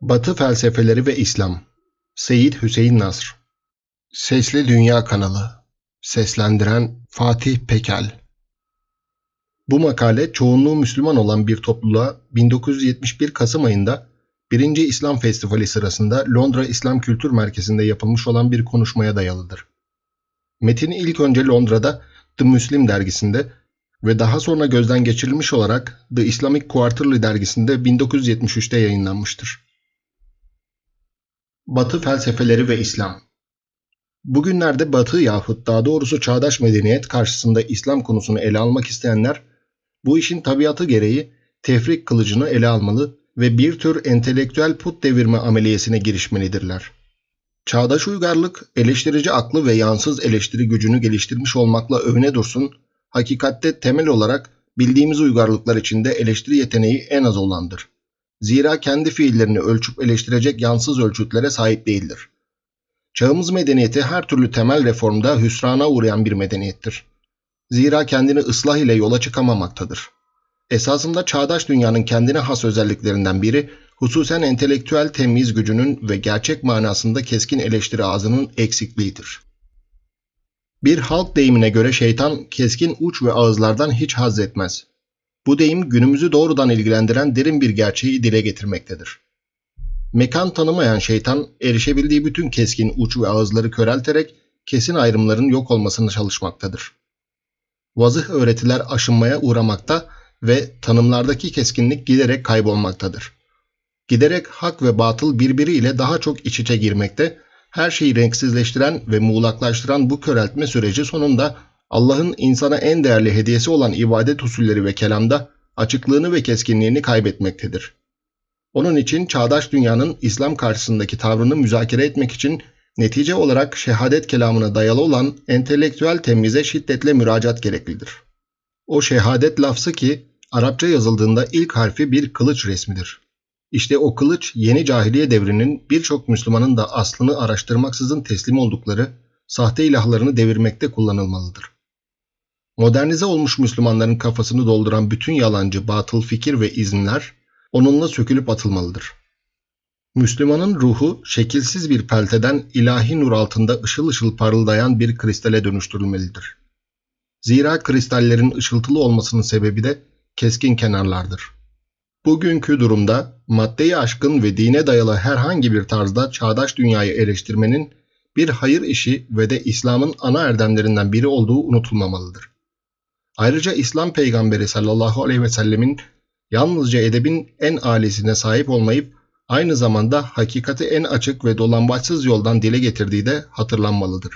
Batı Felsefeleri ve İslam Seyit Hüseyin Nasr Sesli Dünya Kanalı Seslendiren Fatih Pekel Bu makale çoğunluğu Müslüman olan bir topluluğa 1971 Kasım ayında 1. İslam Festivali sırasında Londra İslam Kültür Merkezi'nde yapılmış olan bir konuşmaya dayalıdır. Metin ilk önce Londra'da The Muslim dergisinde ve daha sonra gözden geçirilmiş olarak The Islamic Quarterly dergisinde 1973'te yayınlanmıştır. Batı felsefeleri ve İslam Bugünlerde Batı yahut daha doğrusu çağdaş medeniyet karşısında İslam konusunu ele almak isteyenler bu işin tabiatı gereği tefrik kılıcını ele almalı ve bir tür entelektüel put devirme ameliyesine girişmelidirler. Çağdaş uygarlık eleştirici aklı ve yansız eleştiri gücünü geliştirmiş olmakla övüne dursun, hakikatte temel olarak bildiğimiz uygarlıklar içinde eleştiri yeteneği en az olandır. Zira kendi fiillerini ölçüp eleştirecek yansız ölçütlere sahip değildir. Çağımız medeniyeti her türlü temel reformda hüsrana uğrayan bir medeniyettir. Zira kendini ıslah ile yola çıkamamaktadır. Esasında çağdaş dünyanın kendine has özelliklerinden biri, hususen entelektüel temiz gücünün ve gerçek manasında keskin eleştiri ağzının eksikliğidir. Bir halk deyimine göre şeytan keskin uç ve ağızlardan hiç haz etmez. Bu deyim günümüzü doğrudan ilgilendiren derin bir gerçeği dile getirmektedir. Mekan tanımayan şeytan erişebildiği bütün keskin uç ve ağızları körelterek kesin ayrımların yok olmasına çalışmaktadır. Vazıh öğretiler aşınmaya uğramakta ve tanımlardaki keskinlik giderek kaybolmaktadır. Giderek hak ve batıl birbiriyle daha çok iç içe girmekte, her şeyi renksizleştiren ve muğlaklaştıran bu köreltme süreci sonunda Allah'ın insana en değerli hediyesi olan ibadet usulleri ve kelamda açıklığını ve keskinliğini kaybetmektedir. Onun için çağdaş dünyanın İslam karşısındaki tavrını müzakere etmek için netice olarak şehadet kelamına dayalı olan entelektüel temize şiddetle müracaat gereklidir. O şehadet lafzı ki Arapça yazıldığında ilk harfi bir kılıç resmidir. İşte o kılıç yeni cahiliye devrinin birçok Müslümanın da aslını araştırmaksızın teslim oldukları sahte ilahlarını devirmekte kullanılmalıdır. Modernize olmuş Müslümanların kafasını dolduran bütün yalancı, batıl fikir ve izinler onunla sökülüp atılmalıdır. Müslümanın ruhu şekilsiz bir pelteden ilahi nur altında ışıl ışıl parıldayan bir kristale dönüştürülmelidir. Zira kristallerin ışıltılı olmasının sebebi de keskin kenarlardır. Bugünkü durumda maddeyi aşkın ve dine dayalı herhangi bir tarzda çağdaş dünyayı eleştirmenin bir hayır işi ve de İslam'ın ana erdemlerinden biri olduğu unutulmamalıdır. Ayrıca İslam peygamberi sallallahu aleyhi ve sellemin yalnızca edebin en ailesine sahip olmayıp aynı zamanda hakikati en açık ve dolambaçsız yoldan dile getirdiği de hatırlanmalıdır.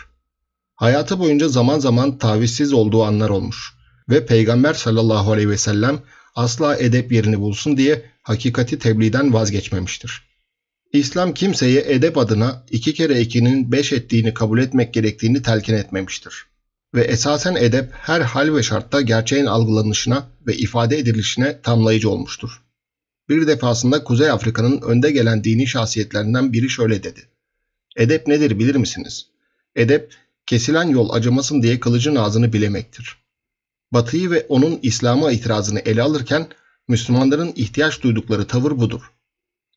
Hayatı boyunca zaman zaman tavizsiz olduğu anlar olmuş ve Peygamber sallallahu aleyhi ve sellem asla edep yerini bulsun diye hakikati tebliğden vazgeçmemiştir. İslam kimseye edep adına iki kere ikinin beş ettiğini kabul etmek gerektiğini telkin etmemiştir ve esasen edep her hal ve şartta gerçeğin algılanışına ve ifade edilişine tamlayıcı olmuştur. Bir defasında Kuzey Afrika'nın önde gelen dini şahsiyetlerinden biri şöyle dedi. Edep nedir bilir misiniz? Edep, kesilen yol acımasın diye kılıcın ağzını bilemektir. Batıyı ve onun İslam'a itirazını ele alırken Müslümanların ihtiyaç duydukları tavır budur.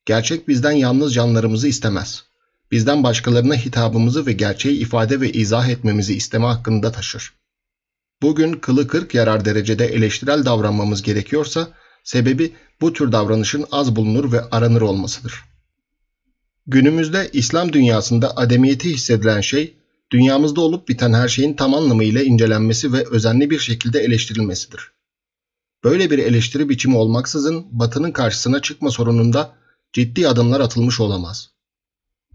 Gerçek bizden yalnız canlarımızı istemez.'' bizden başkalarına hitabımızı ve gerçeği ifade ve izah etmemizi isteme hakkında taşır. Bugün kılı kırk yarar derecede eleştirel davranmamız gerekiyorsa, sebebi bu tür davranışın az bulunur ve aranır olmasıdır. Günümüzde İslam dünyasında ademiyeti hissedilen şey, dünyamızda olup biten her şeyin tam anlamıyla incelenmesi ve özenli bir şekilde eleştirilmesidir. Böyle bir eleştiri biçimi olmaksızın Batı'nın karşısına çıkma sorununda ciddi adımlar atılmış olamaz.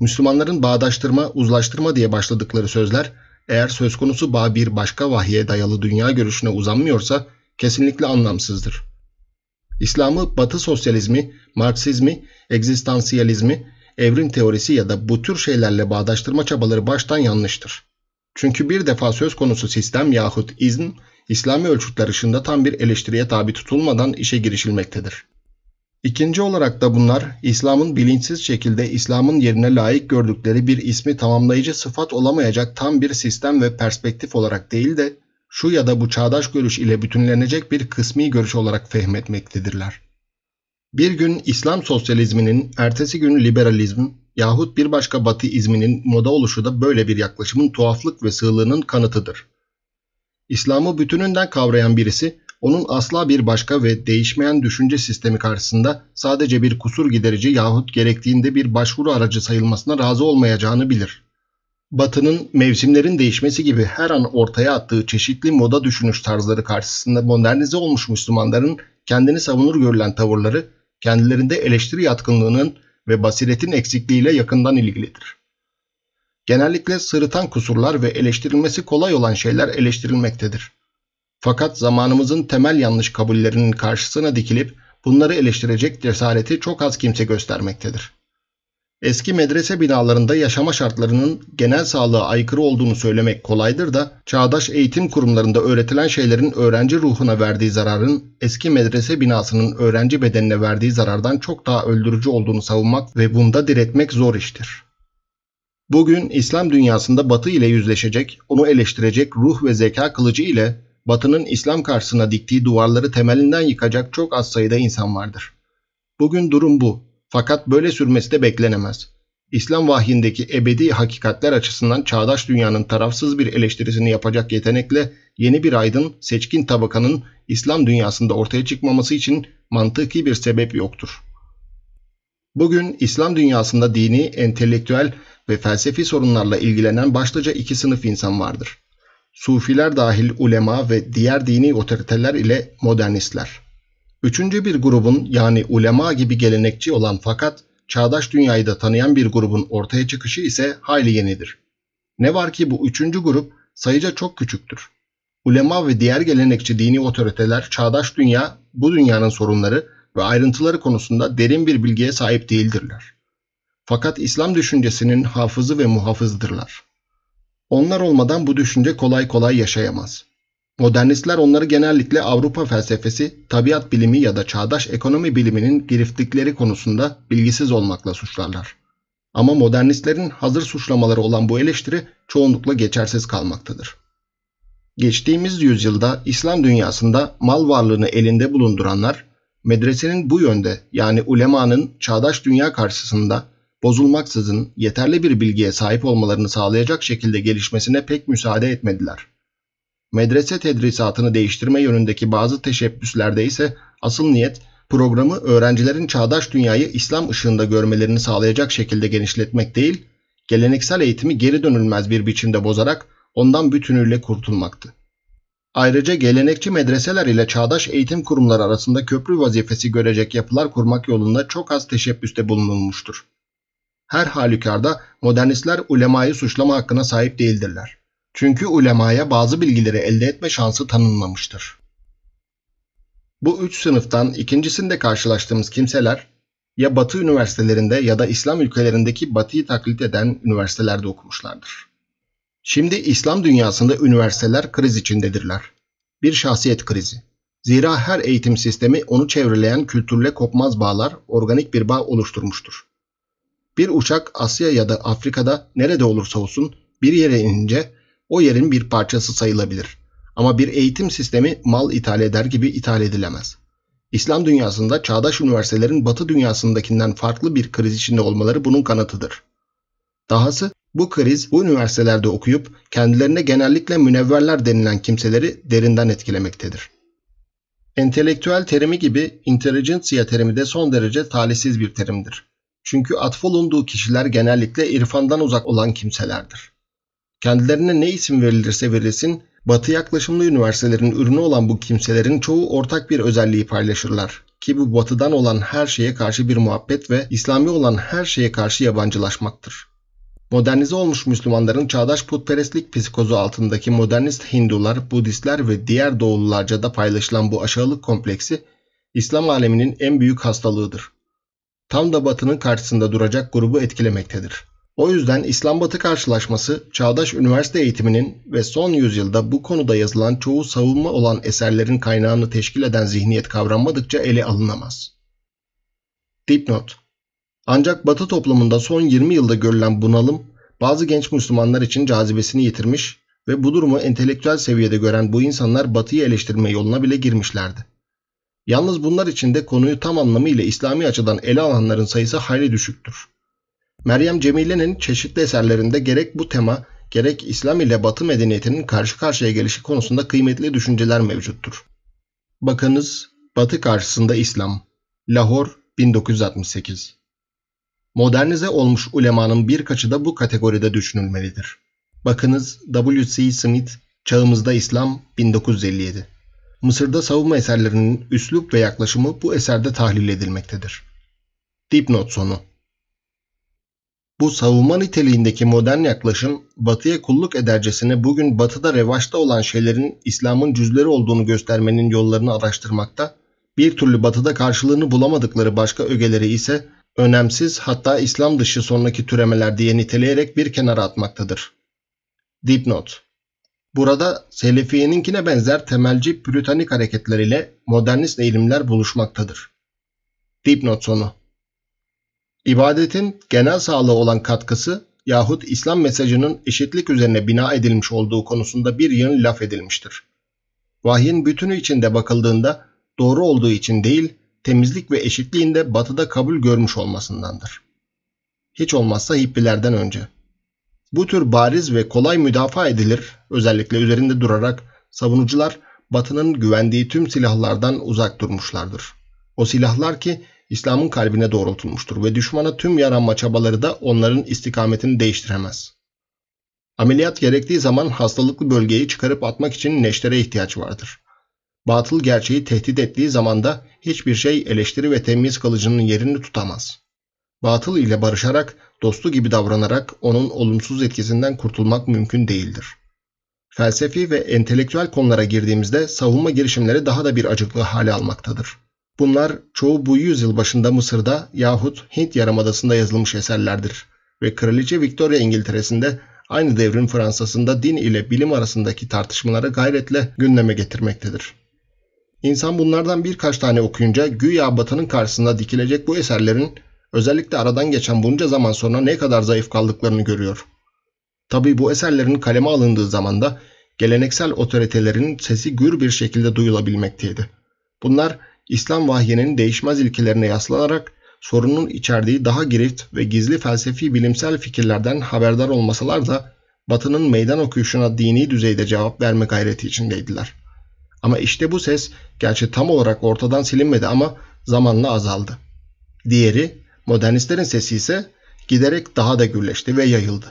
Müslümanların bağdaştırma, uzlaştırma diye başladıkları sözler eğer söz konusu bağ bir başka vahiye dayalı dünya görüşüne uzanmıyorsa kesinlikle anlamsızdır. İslam'ı, Batı sosyalizmi, Marksizmi, egzistansiyalizmi, evrim teorisi ya da bu tür şeylerle bağdaştırma çabaları baştan yanlıştır. Çünkü bir defa söz konusu sistem yahut izn, İslami ölçütler ışığında tam bir eleştiriye tabi tutulmadan işe girişilmektedir. İkinci olarak da bunlar İslam'ın bilinçsiz şekilde İslam'ın yerine layık gördükleri bir ismi tamamlayıcı sıfat olamayacak tam bir sistem ve perspektif olarak değil de şu ya da bu çağdaş görüş ile bütünlenecek bir kısmi görüş olarak fehmetmektedirler. Bir gün İslam sosyalizminin, ertesi gün liberalizm yahut bir başka batı izminin moda oluşu da böyle bir yaklaşımın tuhaflık ve sığlığının kanıtıdır. İslam'ı bütününden kavrayan birisi onun asla bir başka ve değişmeyen düşünce sistemi karşısında sadece bir kusur giderici yahut gerektiğinde bir başvuru aracı sayılmasına razı olmayacağını bilir. Batı'nın mevsimlerin değişmesi gibi her an ortaya attığı çeşitli moda düşünüş tarzları karşısında modernize olmuş Müslümanların kendini savunur görülen tavırları, kendilerinde eleştiri yatkınlığının ve basiretin eksikliğiyle yakından ilgilidir. Genellikle sırıtan kusurlar ve eleştirilmesi kolay olan şeyler eleştirilmektedir. Fakat zamanımızın temel yanlış kabullerinin karşısına dikilip bunları eleştirecek cesareti çok az kimse göstermektedir. Eski medrese binalarında yaşama şartlarının genel sağlığa aykırı olduğunu söylemek kolaydır da çağdaş eğitim kurumlarında öğretilen şeylerin öğrenci ruhuna verdiği zararın eski medrese binasının öğrenci bedenine verdiği zarardan çok daha öldürücü olduğunu savunmak ve bunda diretmek zor iştir. Bugün İslam dünyasında batı ile yüzleşecek, onu eleştirecek ruh ve zeka kılıcı ile Batı'nın İslam karşısına diktiği duvarları temelinden yıkacak çok az sayıda insan vardır. Bugün durum bu. Fakat böyle sürmesi de beklenemez. İslam vahyindeki ebedi hakikatler açısından çağdaş dünyanın tarafsız bir eleştirisini yapacak yetenekle yeni bir aydın, seçkin tabakanın İslam dünyasında ortaya çıkmaması için mantıki bir sebep yoktur. Bugün İslam dünyasında dini, entelektüel ve felsefi sorunlarla ilgilenen başlıca iki sınıf insan vardır. Sufiler dahil ulema ve diğer dini otoriteler ile modernistler. Üçüncü bir grubun yani ulema gibi gelenekçi olan fakat çağdaş dünyayı da tanıyan bir grubun ortaya çıkışı ise hayli yenidir. Ne var ki bu üçüncü grup sayıca çok küçüktür. Ulema ve diğer gelenekçi dini otoriteler çağdaş dünya, bu dünyanın sorunları ve ayrıntıları konusunda derin bir bilgiye sahip değildirler. Fakat İslam düşüncesinin hafızı ve muhafızdırlar. Onlar olmadan bu düşünce kolay kolay yaşayamaz. Modernistler onları genellikle Avrupa felsefesi, tabiat bilimi ya da çağdaş ekonomi biliminin giriftlikleri konusunda bilgisiz olmakla suçlarlar. Ama modernistlerin hazır suçlamaları olan bu eleştiri çoğunlukla geçersiz kalmaktadır. Geçtiğimiz yüzyılda İslam dünyasında mal varlığını elinde bulunduranlar, medresenin bu yönde yani ulemanın çağdaş dünya karşısında bozulmaksızın yeterli bir bilgiye sahip olmalarını sağlayacak şekilde gelişmesine pek müsaade etmediler. Medrese tedrisatını değiştirme yönündeki bazı teşebbüslerde ise asıl niyet programı öğrencilerin çağdaş dünyayı İslam ışığında görmelerini sağlayacak şekilde genişletmek değil, geleneksel eğitimi geri dönülmez bir biçimde bozarak ondan bütünüyle kurtulmaktı. Ayrıca gelenekçi medreseler ile çağdaş eğitim kurumları arasında köprü vazifesi görecek yapılar kurmak yolunda çok az teşebbüste bulunulmuştur. Her halükarda modernistler ulemayı suçlama hakkına sahip değildirler. Çünkü ulemaya bazı bilgileri elde etme şansı tanınmamıştır. Bu üç sınıftan ikincisinde karşılaştığımız kimseler ya Batı üniversitelerinde ya da İslam ülkelerindeki Batı'yı taklit eden üniversitelerde okumuşlardır. Şimdi İslam dünyasında üniversiteler kriz içindedirler. Bir şahsiyet krizi. Zira her eğitim sistemi onu çevreleyen kültürle kopmaz bağlar, organik bir bağ oluşturmuştur. Bir uçak Asya ya da Afrika'da nerede olursa olsun bir yere inince o yerin bir parçası sayılabilir. Ama bir eğitim sistemi mal ithal eder gibi ithal edilemez. İslam dünyasında çağdaş üniversitelerin batı dünyasındakinden farklı bir kriz içinde olmaları bunun kanıtıdır. Dahası bu kriz bu üniversitelerde okuyup kendilerine genellikle münevverler denilen kimseleri derinden etkilemektedir. Entelektüel terimi gibi intelligentsia terimi de son derece talihsiz bir terimdir. Çünkü atfolunduğu kişiler genellikle irfandan uzak olan kimselerdir. Kendilerine ne isim verilirse verilsin, Batı yaklaşımlı üniversitelerin ürünü olan bu kimselerin çoğu ortak bir özelliği paylaşırlar ki bu batıdan olan her şeye karşı bir muhabbet ve İslami olan her şeye karşı yabancılaşmaktır. Modernize olmuş Müslümanların çağdaş putperestlik psikozu altındaki modernist Hindular, Budistler ve diğer doğulularca da paylaşılan bu aşağılık kompleksi İslam aleminin en büyük hastalığıdır tam da Batı'nın karşısında duracak grubu etkilemektedir. O yüzden İslam-Batı karşılaşması çağdaş üniversite eğitiminin ve son yüzyılda bu konuda yazılan çoğu savunma olan eserlerin kaynağını teşkil eden zihniyet kavranmadıkça ele alınamaz. Dipnot Ancak Batı toplumunda son 20 yılda görülen bunalım bazı genç Müslümanlar için cazibesini yitirmiş ve bu durumu entelektüel seviyede gören bu insanlar Batı'yı eleştirme yoluna bile girmişlerdi. Yalnız bunlar içinde konuyu tam anlamıyla İslami açıdan ele alanların sayısı hayli düşüktür. Meryem Cemile'nin çeşitli eserlerinde gerek bu tema gerek İslam ile Batı medeniyetinin karşı karşıya gelişi konusunda kıymetli düşünceler mevcuttur. Bakınız Batı karşısında İslam. Lahor 1968 Modernize olmuş ulemanın birkaçı da bu kategoride düşünülmelidir. Bakınız W.C. Smith Çağımızda İslam 1957 Mısır'da savunma eserlerinin üslup ve yaklaşımı bu eserde tahlil edilmektedir. Dipnot sonu bu savunma niteliğindeki modern yaklaşım, batıya kulluk edercesine bugün batıda revaçta olan şeylerin İslam'ın cüzleri olduğunu göstermenin yollarını araştırmakta, bir türlü batıda karşılığını bulamadıkları başka ögeleri ise önemsiz hatta İslam dışı sonraki türemeler diye niteleyerek bir kenara atmaktadır. Dipnot Burada Selefiye'ninkine benzer temelci Püritanik hareketleriyle modernist eğilimler buluşmaktadır. Dipnot sonu İbadetin genel sağlığı olan katkısı yahut İslam mesajının eşitlik üzerine bina edilmiş olduğu konusunda bir yön laf edilmiştir. Vahyin bütünü içinde bakıldığında doğru olduğu için değil, temizlik ve eşitliğinde batıda kabul görmüş olmasındandır. Hiç olmazsa hippilerden önce. Bu tür bariz ve kolay müdafaa edilir, özellikle üzerinde durarak savunucular Batı'nın güvendiği tüm silahlardan uzak durmuşlardır. O silahlar ki İslam'ın kalbine doğrultulmuştur ve düşmana tüm yaranma çabaları da onların istikametini değiştiremez. Ameliyat gerektiği zaman hastalıklı bölgeyi çıkarıp atmak için neştere ihtiyaç vardır. Batıl gerçeği tehdit ettiği zaman da hiçbir şey eleştiri ve temiz kalıcının yerini tutamaz batıl ile barışarak, dostu gibi davranarak onun olumsuz etkisinden kurtulmak mümkün değildir. Felsefi ve entelektüel konulara girdiğimizde savunma girişimleri daha da bir acıklı hale almaktadır. Bunlar çoğu bu yüzyıl başında Mısır'da yahut Hint Yarımadası'nda yazılmış eserlerdir ve Kraliçe Victoria İngiltere'sinde aynı devrin Fransa'sında din ile bilim arasındaki tartışmaları gayretle gündeme getirmektedir. İnsan bunlardan birkaç tane okuyunca güya batının karşısında dikilecek bu eserlerin Özellikle aradan geçen bunca zaman sonra ne kadar zayıf kaldıklarını görüyor. Tabi bu eserlerin kaleme alındığı zaman da geleneksel otoritelerin sesi gür bir şekilde duyulabilmekteydi. Bunlar İslam vahyinin değişmez ilkelerine yaslanarak sorunun içerdiği daha girift ve gizli felsefi bilimsel fikirlerden haberdar olmasalar da Batı'nın meydan okuyuşuna dini düzeyde cevap verme gayreti içindeydiler. Ama işte bu ses gerçi tam olarak ortadan silinmedi ama zamanla azaldı. Diğeri Modernistlerin sesi ise giderek daha da gürleşti ve yayıldı.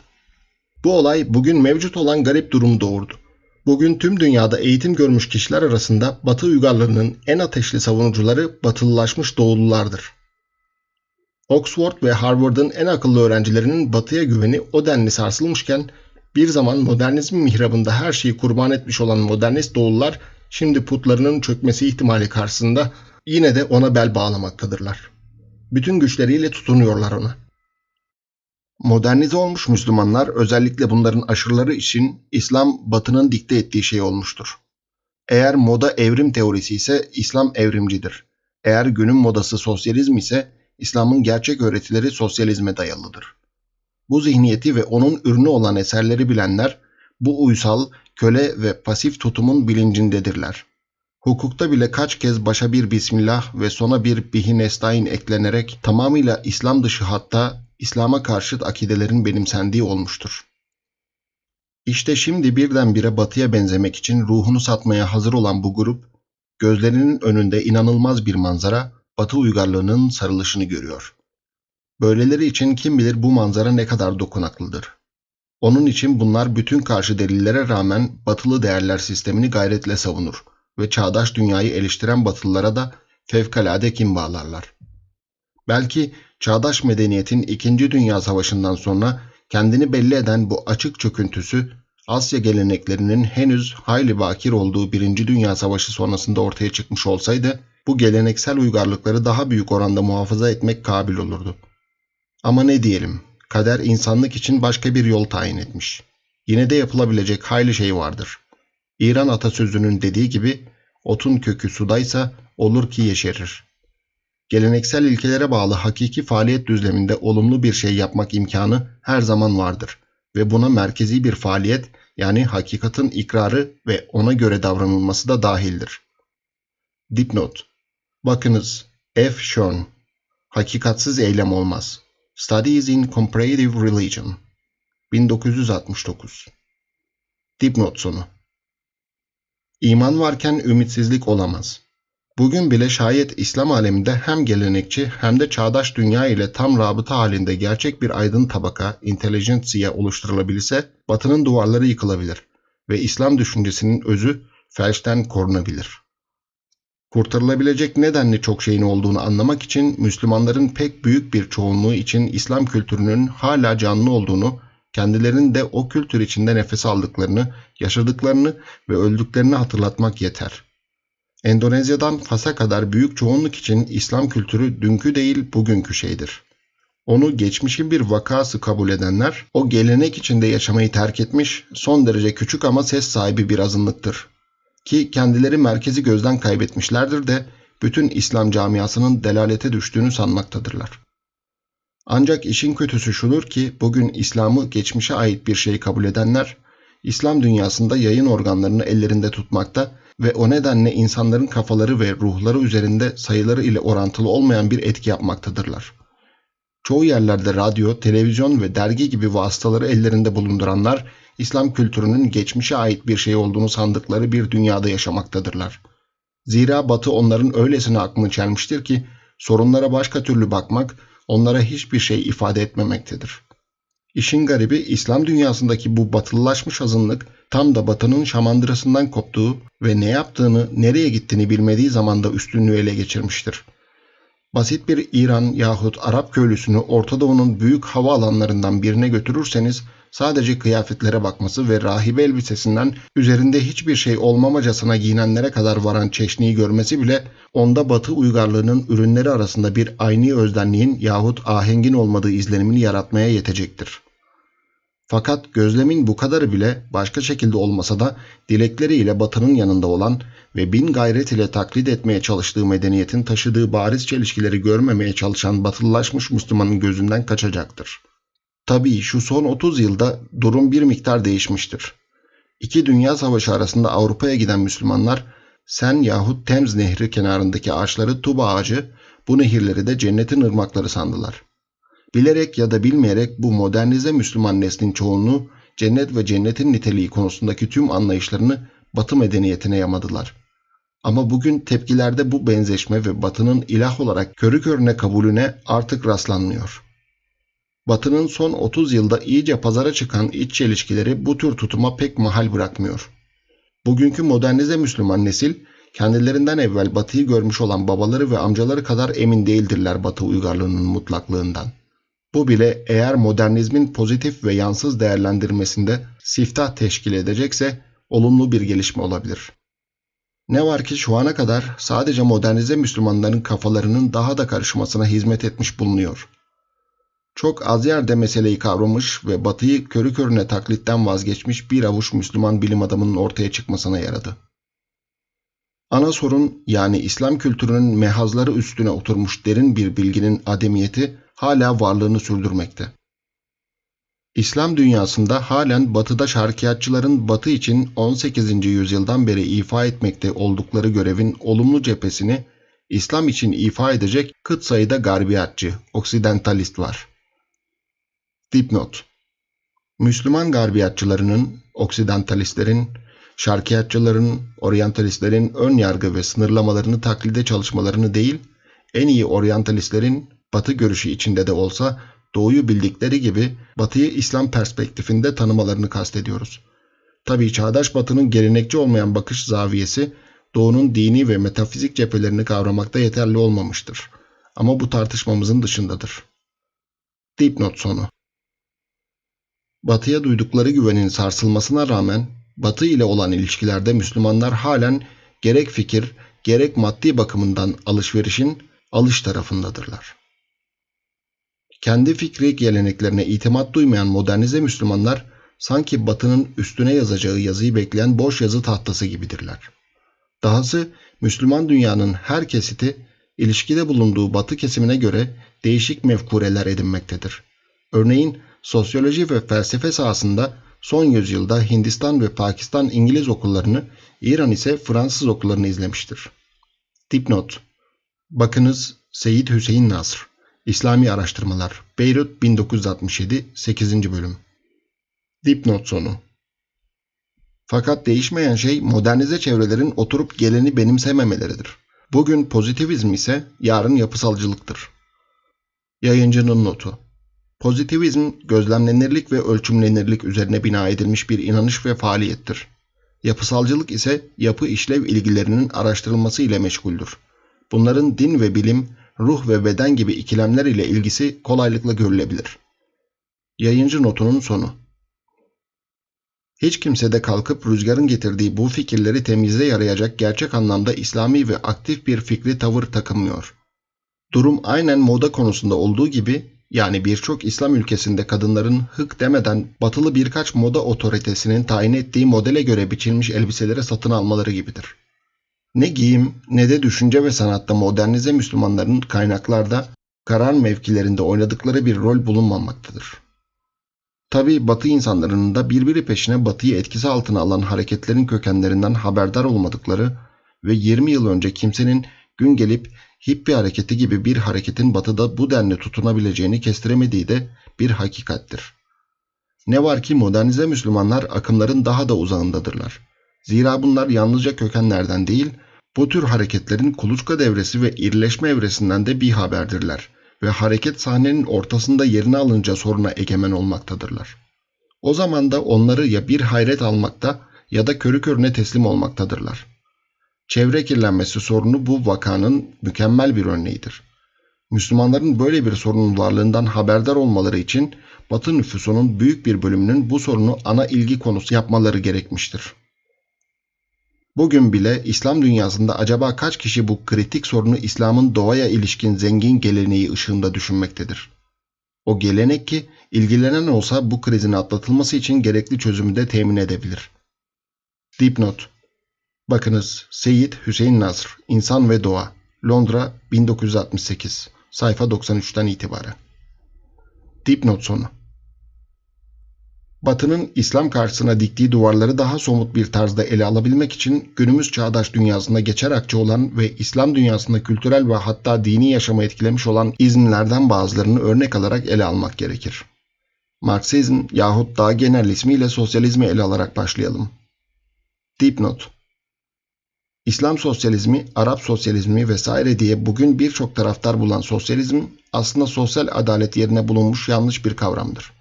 Bu olay bugün mevcut olan garip durumu doğurdu. Bugün tüm dünyada eğitim görmüş kişiler arasında Batı uygarlarının en ateşli savunucuları batılılaşmış doğululardır. Oxford ve Harvard'ın en akıllı öğrencilerinin batıya güveni o denli sarsılmışken bir zaman modernizm mihrabında her şeyi kurban etmiş olan modernist doğullar şimdi putlarının çökmesi ihtimali karşısında yine de ona bel bağlamaktadırlar bütün güçleriyle tutunuyorlar ona. Modernize olmuş Müslümanlar özellikle bunların aşırıları için İslam batının dikte ettiği şey olmuştur. Eğer moda evrim teorisi ise İslam evrimcidir. Eğer günün modası sosyalizm ise İslam'ın gerçek öğretileri sosyalizme dayalıdır. Bu zihniyeti ve onun ürünü olan eserleri bilenler bu uysal, köle ve pasif tutumun bilincindedirler. Hukukta bile kaç kez başa bir bismillah ve sona bir bihi nestaîn eklenerek tamamıyla İslam dışı hatta İslam'a karşıt akidelerin benimsendiği olmuştur. İşte şimdi birdenbire batıya benzemek için ruhunu satmaya hazır olan bu grup, gözlerinin önünde inanılmaz bir manzara, batı uygarlığının sarılışını görüyor. Böyleleri için kim bilir bu manzara ne kadar dokunaklıdır. Onun için bunlar bütün karşı delillere rağmen batılı değerler sistemini gayretle savunur.'' ve çağdaş dünyayı eleştiren batılılara da fevkalade kin bağlarlar. Belki çağdaş medeniyetin 2. Dünya Savaşı'ndan sonra kendini belli eden bu açık çöküntüsü Asya geleneklerinin henüz hayli bakir olduğu 1. Dünya Savaşı sonrasında ortaya çıkmış olsaydı bu geleneksel uygarlıkları daha büyük oranda muhafaza etmek kabil olurdu. Ama ne diyelim, kader insanlık için başka bir yol tayin etmiş. Yine de yapılabilecek hayli şey vardır.'' İran atasözünün dediği gibi otun kökü sudaysa olur ki yeşerir. Geleneksel ilkelere bağlı hakiki faaliyet düzleminde olumlu bir şey yapmak imkanı her zaman vardır ve buna merkezi bir faaliyet yani hakikatin ikrarı ve ona göre davranılması da dahildir. Dipnot Bakınız F. Schoen Hakikatsiz eylem olmaz. Studies in Comparative Religion 1969 Dipnot sonu İman varken ümitsizlik olamaz. Bugün bile şayet İslam aleminde hem gelenekçi hem de çağdaş dünya ile tam rabıta halinde gerçek bir aydın tabaka, intelijensiye oluşturulabilse batının duvarları yıkılabilir ve İslam düşüncesinin özü felçten korunabilir. Kurtarılabilecek nedenli çok şeyin olduğunu anlamak için Müslümanların pek büyük bir çoğunluğu için İslam kültürünün hala canlı olduğunu kendilerinin de o kültür içinde nefes aldıklarını, yaşadıklarını ve öldüklerini hatırlatmak yeter. Endonezya'dan Fas'a kadar büyük çoğunluk için İslam kültürü dünkü değil bugünkü şeydir. Onu geçmişin bir vakası kabul edenler, o gelenek içinde yaşamayı terk etmiş, son derece küçük ama ses sahibi bir azınlıktır. Ki kendileri merkezi gözden kaybetmişlerdir de bütün İslam camiasının delalete düştüğünü sanmaktadırlar. Ancak işin kötüsü şudur ki bugün İslam'ı geçmişe ait bir şey kabul edenler İslam dünyasında yayın organlarını ellerinde tutmakta ve o nedenle insanların kafaları ve ruhları üzerinde sayıları ile orantılı olmayan bir etki yapmaktadırlar. Çoğu yerlerde radyo, televizyon ve dergi gibi vasıtaları ellerinde bulunduranlar İslam kültürünün geçmişe ait bir şey olduğunu sandıkları bir dünyada yaşamaktadırlar. Zira Batı onların öylesine aklını çelmiştir ki sorunlara başka türlü bakmak onlara hiçbir şey ifade etmemektedir. İşin garibi İslam dünyasındaki bu batılılaşmış azınlık tam da batının şamandırasından koptuğu ve ne yaptığını, nereye gittiğini bilmediği zamanda üstünlüğü ele geçirmiştir basit bir İran yahut Arap köylüsünü Orta Doğu'nun büyük hava alanlarından birine götürürseniz sadece kıyafetlere bakması ve rahibe elbisesinden üzerinde hiçbir şey olmamacasına giyinenlere kadar varan çeşniyi görmesi bile onda batı uygarlığının ürünleri arasında bir aynı özdenliğin yahut ahengin olmadığı izlenimini yaratmaya yetecektir. Fakat gözlemin bu kadarı bile başka şekilde olmasa da dilekleriyle batının yanında olan ve bin gayret ile taklit etmeye çalıştığı medeniyetin taşıdığı bariz çelişkileri görmemeye çalışan batılılaşmış Müslümanın gözünden kaçacaktır. Tabii şu son 30 yılda durum bir miktar değişmiştir. İki dünya savaşı arasında Avrupa'ya giden Müslümanlar Sen yahut Temz nehri kenarındaki ağaçları tuba ağacı, bu nehirleri de cennetin ırmakları sandılar.'' Bilerek ya da bilmeyerek bu modernize Müslüman neslin çoğunu cennet ve cennetin niteliği konusundaki tüm anlayışlarını batı medeniyetine yamadılar. Ama bugün tepkilerde bu benzeşme ve batının ilah olarak körü körüne kabulüne artık rastlanmıyor. Batının son 30 yılda iyice pazara çıkan iç çelişkileri bu tür tutuma pek mahal bırakmıyor. Bugünkü modernize Müslüman nesil kendilerinden evvel batıyı görmüş olan babaları ve amcaları kadar emin değildirler batı uygarlığının mutlaklığından.'' Bu bile eğer modernizmin pozitif ve yansız değerlendirmesinde siftah teşkil edecekse olumlu bir gelişme olabilir. Ne var ki şu ana kadar sadece modernize Müslümanların kafalarının daha da karışmasına hizmet etmiş bulunuyor. Çok az yerde meseleyi kavramış ve batıyı körü körüne taklitten vazgeçmiş bir avuç Müslüman bilim adamının ortaya çıkmasına yaradı. Ana sorun yani İslam kültürünün mehazları üstüne oturmuş derin bir bilginin ademiyeti hala varlığını sürdürmekte. İslam dünyasında halen batıda şarkiyatçıların batı için 18. yüzyıldan beri ifa etmekte oldukları görevin olumlu cephesini İslam için ifa edecek kıt sayıda garbiyatçı, oksidentalist var. Dipnot Müslüman garbiyatçılarının, oksidentalistlerin, şarkiyatçıların, oryantalistlerin ön yargı ve sınırlamalarını taklide çalışmalarını değil, en iyi oryantalistlerin, Batı görüşü içinde de olsa Doğu'yu bildikleri gibi Batı'yı İslam perspektifinde tanımalarını kastediyoruz. Tabii çağdaş Batı'nın gelenekçi olmayan bakış zaviyesi Doğu'nun dini ve metafizik cephelerini kavramakta yeterli olmamıştır. Ama bu tartışmamızın dışındadır. Dipnot sonu Batı'ya duydukları güvenin sarsılmasına rağmen Batı ile olan ilişkilerde Müslümanlar halen gerek fikir, gerek maddi bakımından alışverişin alış tarafındadırlar. Kendi fikri geleneklerine itimat duymayan modernize Müslümanlar sanki batının üstüne yazacağı yazıyı bekleyen boş yazı tahtası gibidirler. Dahası Müslüman dünyanın her kesiti ilişkide bulunduğu batı kesimine göre değişik mevkureler edinmektedir. Örneğin sosyoloji ve felsefe sahasında son yüzyılda Hindistan ve Pakistan İngiliz okullarını, İran ise Fransız okullarını izlemiştir. Dipnot Bakınız Seyit Hüseyin Nasr İslami Araştırmalar Beyrut 1967 8. Bölüm Dipnot sonu Fakat değişmeyen şey modernize çevrelerin oturup geleni benimsememeleridir. Bugün pozitivizm ise yarın yapısalcılıktır. Yayıncının notu Pozitivizm gözlemlenirlik ve ölçümlenirlik üzerine bina edilmiş bir inanış ve faaliyettir. Yapısalcılık ise yapı işlev ilgilerinin araştırılması ile meşguldür. Bunların din ve bilim ruh ve beden gibi ikilemler ile ilgisi kolaylıkla görülebilir. Yayıncı notunun sonu Hiç kimse de kalkıp rüzgarın getirdiği bu fikirleri temizle yarayacak gerçek anlamda İslami ve aktif bir fikri tavır takınmıyor. Durum aynen moda konusunda olduğu gibi yani birçok İslam ülkesinde kadınların hık demeden batılı birkaç moda otoritesinin tayin ettiği modele göre biçilmiş elbiselere satın almaları gibidir. Ne giyim ne de düşünce ve sanatta modernize Müslümanların kaynaklarda karar mevkilerinde oynadıkları bir rol bulunmamaktadır. Tabi batı insanlarının da birbiri peşine batıyı etkisi altına alan hareketlerin kökenlerinden haberdar olmadıkları ve 20 yıl önce kimsenin gün gelip hippie hareketi gibi bir hareketin batıda bu denli tutunabileceğini kestiremediği de bir hakikattir. Ne var ki modernize Müslümanlar akımların daha da uzağındadırlar. Zira bunlar yalnızca kökenlerden değil, bu tür hareketlerin kuluçka devresi ve irileşme evresinden de bir haberdirler ve hareket sahnenin ortasında yerini alınca soruna egemen olmaktadırlar. O zaman da onları ya bir hayret almakta ya da körü körüne teslim olmaktadırlar. Çevre kirlenmesi sorunu bu vakanın mükemmel bir örneğidir. Müslümanların böyle bir sorunun varlığından haberdar olmaları için Batı nüfusunun büyük bir bölümünün bu sorunu ana ilgi konusu yapmaları gerekmiştir. Bugün bile İslam dünyasında acaba kaç kişi bu kritik sorunu İslam'ın doğaya ilişkin zengin geleneği ışığında düşünmektedir? O gelenek ki ilgilenen olsa bu krizin atlatılması için gerekli çözümü de temin edebilir. Dipnot Bakınız Seyit Hüseyin Nasr İnsan ve Doğa Londra 1968 sayfa 93'ten itibaren. Dipnot sonu Batı'nın İslam karşısına diktiği duvarları daha somut bir tarzda ele alabilmek için günümüz çağdaş dünyasında geçer akçe olan ve İslam dünyasında kültürel ve hatta dini yaşamı etkilemiş olan izinlerden bazılarını örnek alarak ele almak gerekir. Marksizm yahut daha genel ismiyle sosyalizmi ele alarak başlayalım. Dipnot İslam sosyalizmi, Arap sosyalizmi vesaire diye bugün birçok taraftar bulan sosyalizm aslında sosyal adalet yerine bulunmuş yanlış bir kavramdır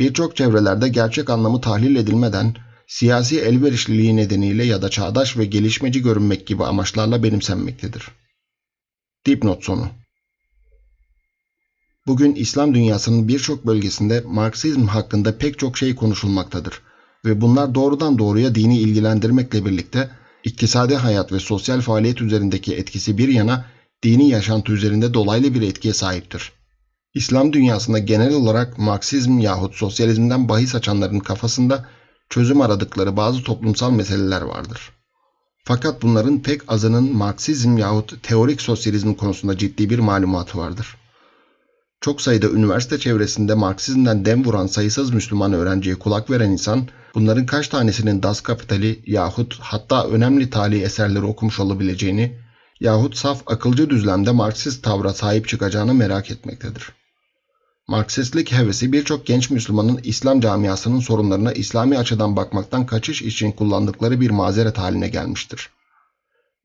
birçok çevrelerde gerçek anlamı tahlil edilmeden siyasi elverişliliği nedeniyle ya da çağdaş ve gelişmeci görünmek gibi amaçlarla benimsenmektedir. Dipnot sonu Bugün İslam dünyasının birçok bölgesinde Marksizm hakkında pek çok şey konuşulmaktadır ve bunlar doğrudan doğruya dini ilgilendirmekle birlikte iktisadi hayat ve sosyal faaliyet üzerindeki etkisi bir yana dini yaşantı üzerinde dolaylı bir etkiye sahiptir. İslam dünyasında genel olarak Marksizm yahut sosyalizmden bahis açanların kafasında çözüm aradıkları bazı toplumsal meseleler vardır. Fakat bunların pek azının Marksizm yahut teorik sosyalizm konusunda ciddi bir malumatı vardır. Çok sayıda üniversite çevresinde Marksizmden dem vuran sayısız Müslüman öğrenciye kulak veren insan, bunların kaç tanesinin Das Kapitali yahut hatta önemli tali eserleri okumuş olabileceğini yahut saf akılcı düzlemde Marksist tavra sahip çıkacağını merak etmektedir. Marksistlik hevesi birçok genç Müslümanın İslam camiasının sorunlarına İslami açıdan bakmaktan kaçış için kullandıkları bir mazeret haline gelmiştir.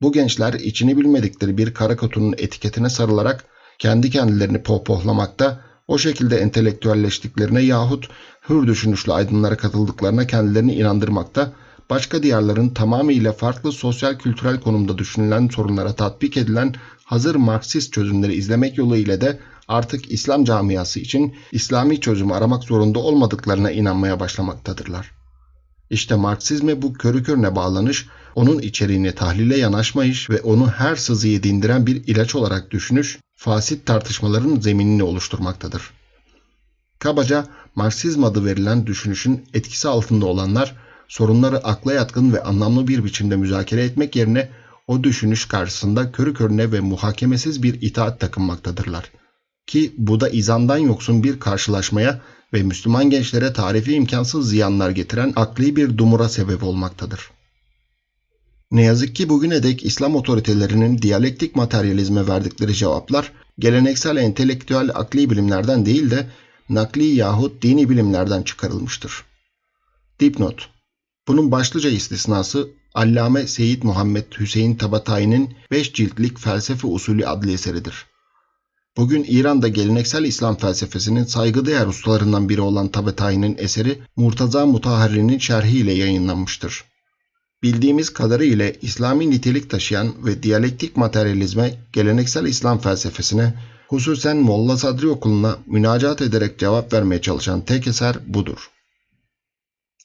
Bu gençler içini bilmedikleri bir kara etiketine sarılarak kendi kendilerini pohpohlamakta, o şekilde entelektüelleştiklerine yahut hür düşünüşlü aydınlara katıldıklarına kendilerini inandırmakta, başka diyarların tamamıyla farklı sosyal kültürel konumda düşünülen sorunlara tatbik edilen hazır Marksist çözümleri izlemek yoluyla de artık İslam camiası için İslami çözümü aramak zorunda olmadıklarına inanmaya başlamaktadırlar. İşte Marksizme bu körü körüne bağlanış, onun içeriğini tahlile yanaşmayış ve onu her sızı yedindiren bir ilaç olarak düşünüş, fasit tartışmaların zeminini oluşturmaktadır. Kabaca Marksizm adı verilen düşünüşün etkisi altında olanlar, sorunları akla yatkın ve anlamlı bir biçimde müzakere etmek yerine o düşünüş karşısında körü körüne ve muhakemesiz bir itaat takınmaktadırlar.'' ki bu da izandan yoksun bir karşılaşmaya ve Müslüman gençlere tarifi imkansız ziyanlar getiren akli bir dumura sebep olmaktadır. Ne yazık ki bugüne dek İslam otoritelerinin diyalektik materyalizme verdikleri cevaplar geleneksel entelektüel akli bilimlerden değil de nakli yahut dini bilimlerden çıkarılmıştır. Dipnot Bunun başlıca istisnası Allame Seyit Muhammed Hüseyin Tabatayi'nin 5 ciltlik Felsefe Usulü adlı eseridir. Bugün İran'da geleneksel İslam felsefesinin saygıdeğer ustalarından biri olan Tabetai'nin eseri Murtaza Mutahhari'nin şerhiyle yayınlanmıştır. Bildiğimiz kadarıyla İslami nitelik taşıyan ve diyalektik materyalizme, geleneksel İslam felsefesine, hususen Molla Sadri okuluna münacat ederek cevap vermeye çalışan tek eser budur.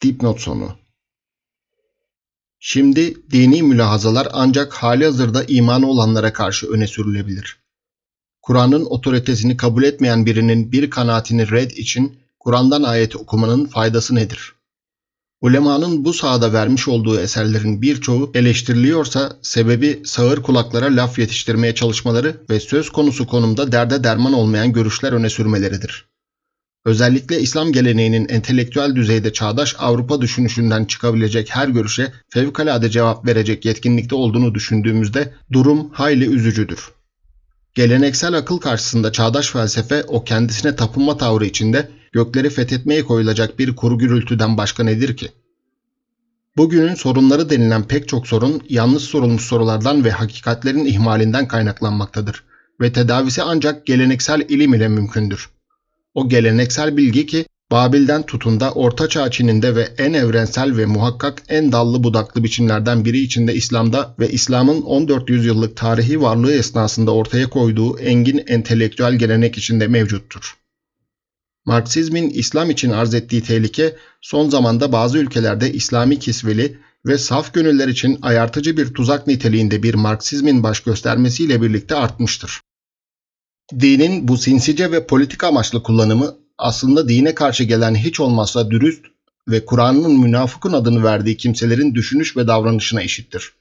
Dipnot sonu Şimdi dini mülahazalar ancak hali hazırda imanı olanlara karşı öne sürülebilir. Kur'an'ın otoritesini kabul etmeyen birinin bir kanaatini red için Kur'an'dan ayet okumanın faydası nedir? Ulemanın bu sahada vermiş olduğu eserlerin birçoğu eleştiriliyorsa sebebi sağır kulaklara laf yetiştirmeye çalışmaları ve söz konusu konumda derde derman olmayan görüşler öne sürmeleridir. Özellikle İslam geleneğinin entelektüel düzeyde çağdaş Avrupa düşünüşünden çıkabilecek her görüşe fevkalade cevap verecek yetkinlikte olduğunu düşündüğümüzde durum hayli üzücüdür. Geleneksel akıl karşısında çağdaş felsefe o kendisine tapınma tavrı içinde gökleri fethetmeye koyulacak bir kuru gürültüden başka nedir ki? Bugünün sorunları denilen pek çok sorun yanlış sorulmuş sorulardan ve hakikatlerin ihmalinden kaynaklanmaktadır ve tedavisi ancak geleneksel ilim ile mümkündür. O geleneksel bilgi ki Babil'den tutun da Ortaçağ Çin'inde ve en evrensel ve muhakkak en dallı budaklı biçimlerden biri içinde İslam'da ve İslam'ın 14 yüzyıllık tarihi varlığı esnasında ortaya koyduğu engin entelektüel gelenek içinde mevcuttur. Marksizmin İslam için arz ettiği tehlike son zamanda bazı ülkelerde İslami kisveli ve saf gönüller için ayartıcı bir tuzak niteliğinde bir Marksizmin baş göstermesiyle birlikte artmıştır. Dinin bu sinsice ve politik amaçlı kullanımı aslında dine karşı gelen hiç olmazsa dürüst ve Kur'an'ın münafıkın adını verdiği kimselerin düşünüş ve davranışına eşittir.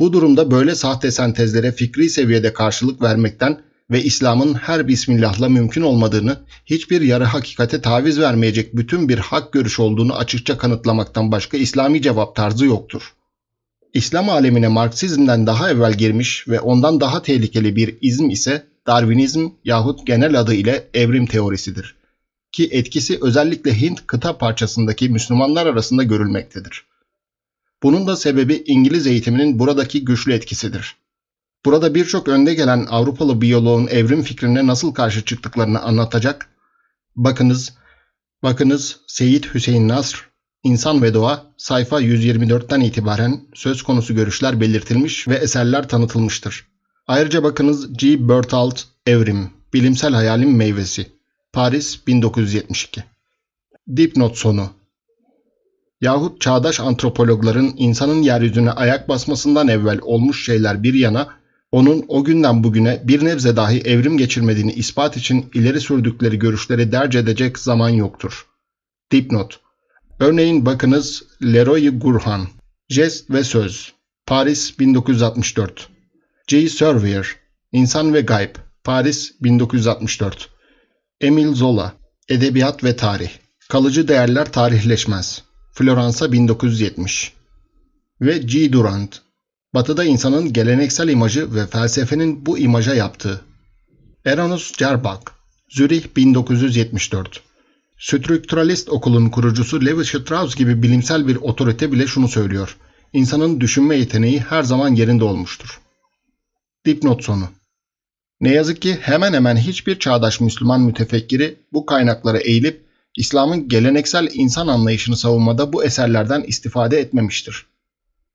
Bu durumda böyle sahte sentezlere fikri seviyede karşılık vermekten ve İslam'ın her bismillahla mümkün olmadığını, hiçbir yarı hakikate taviz vermeyecek bütün bir hak görüş olduğunu açıkça kanıtlamaktan başka İslami cevap tarzı yoktur. İslam alemine Marksizmden daha evvel girmiş ve ondan daha tehlikeli bir izm ise Darwinizm yahut genel adı ile evrim teorisidir ki etkisi özellikle Hint kıta parçasındaki Müslümanlar arasında görülmektedir. Bunun da sebebi İngiliz eğitiminin buradaki güçlü etkisidir. Burada birçok önde gelen Avrupalı biyoloğun evrim fikrine nasıl karşı çıktıklarını anlatacak. Bakınız, bakınız Seyit Hüseyin Nasr, İnsan ve Doğa sayfa 124'ten itibaren söz konusu görüşler belirtilmiş ve eserler tanıtılmıştır. Ayrıca bakınız G. Bertalt Evrim, Bilimsel Hayalin Meyvesi, Paris 1972. Dipnot sonu yahut çağdaş antropologların insanın yeryüzüne ayak basmasından evvel olmuş şeyler bir yana, onun o günden bugüne bir nebze dahi evrim geçirmediğini ispat için ileri sürdükleri görüşleri derc edecek zaman yoktur. Dipnot Örneğin bakınız Leroy Gurhan, Jest ve Söz, Paris 1964 J. Surveyor, İnsan ve Gayb, Paris 1964 Emil Zola, Edebiyat ve Tarih, Kalıcı Değerler Tarihleşmez, Floransa 1970 ve G. Durant, Batı'da insanın geleneksel imajı ve felsefenin bu imaja yaptığı. Eranus Cerbak, Zürih 1974 Strüktüralist okulun kurucusu Levi Strauss gibi bilimsel bir otorite bile şunu söylüyor. İnsanın düşünme yeteneği her zaman yerinde olmuştur. Dipnot sonu. Ne yazık ki hemen hemen hiçbir çağdaş Müslüman mütefekkiri bu kaynaklara eğilip İslam'ın geleneksel insan anlayışını savunmada bu eserlerden istifade etmemiştir.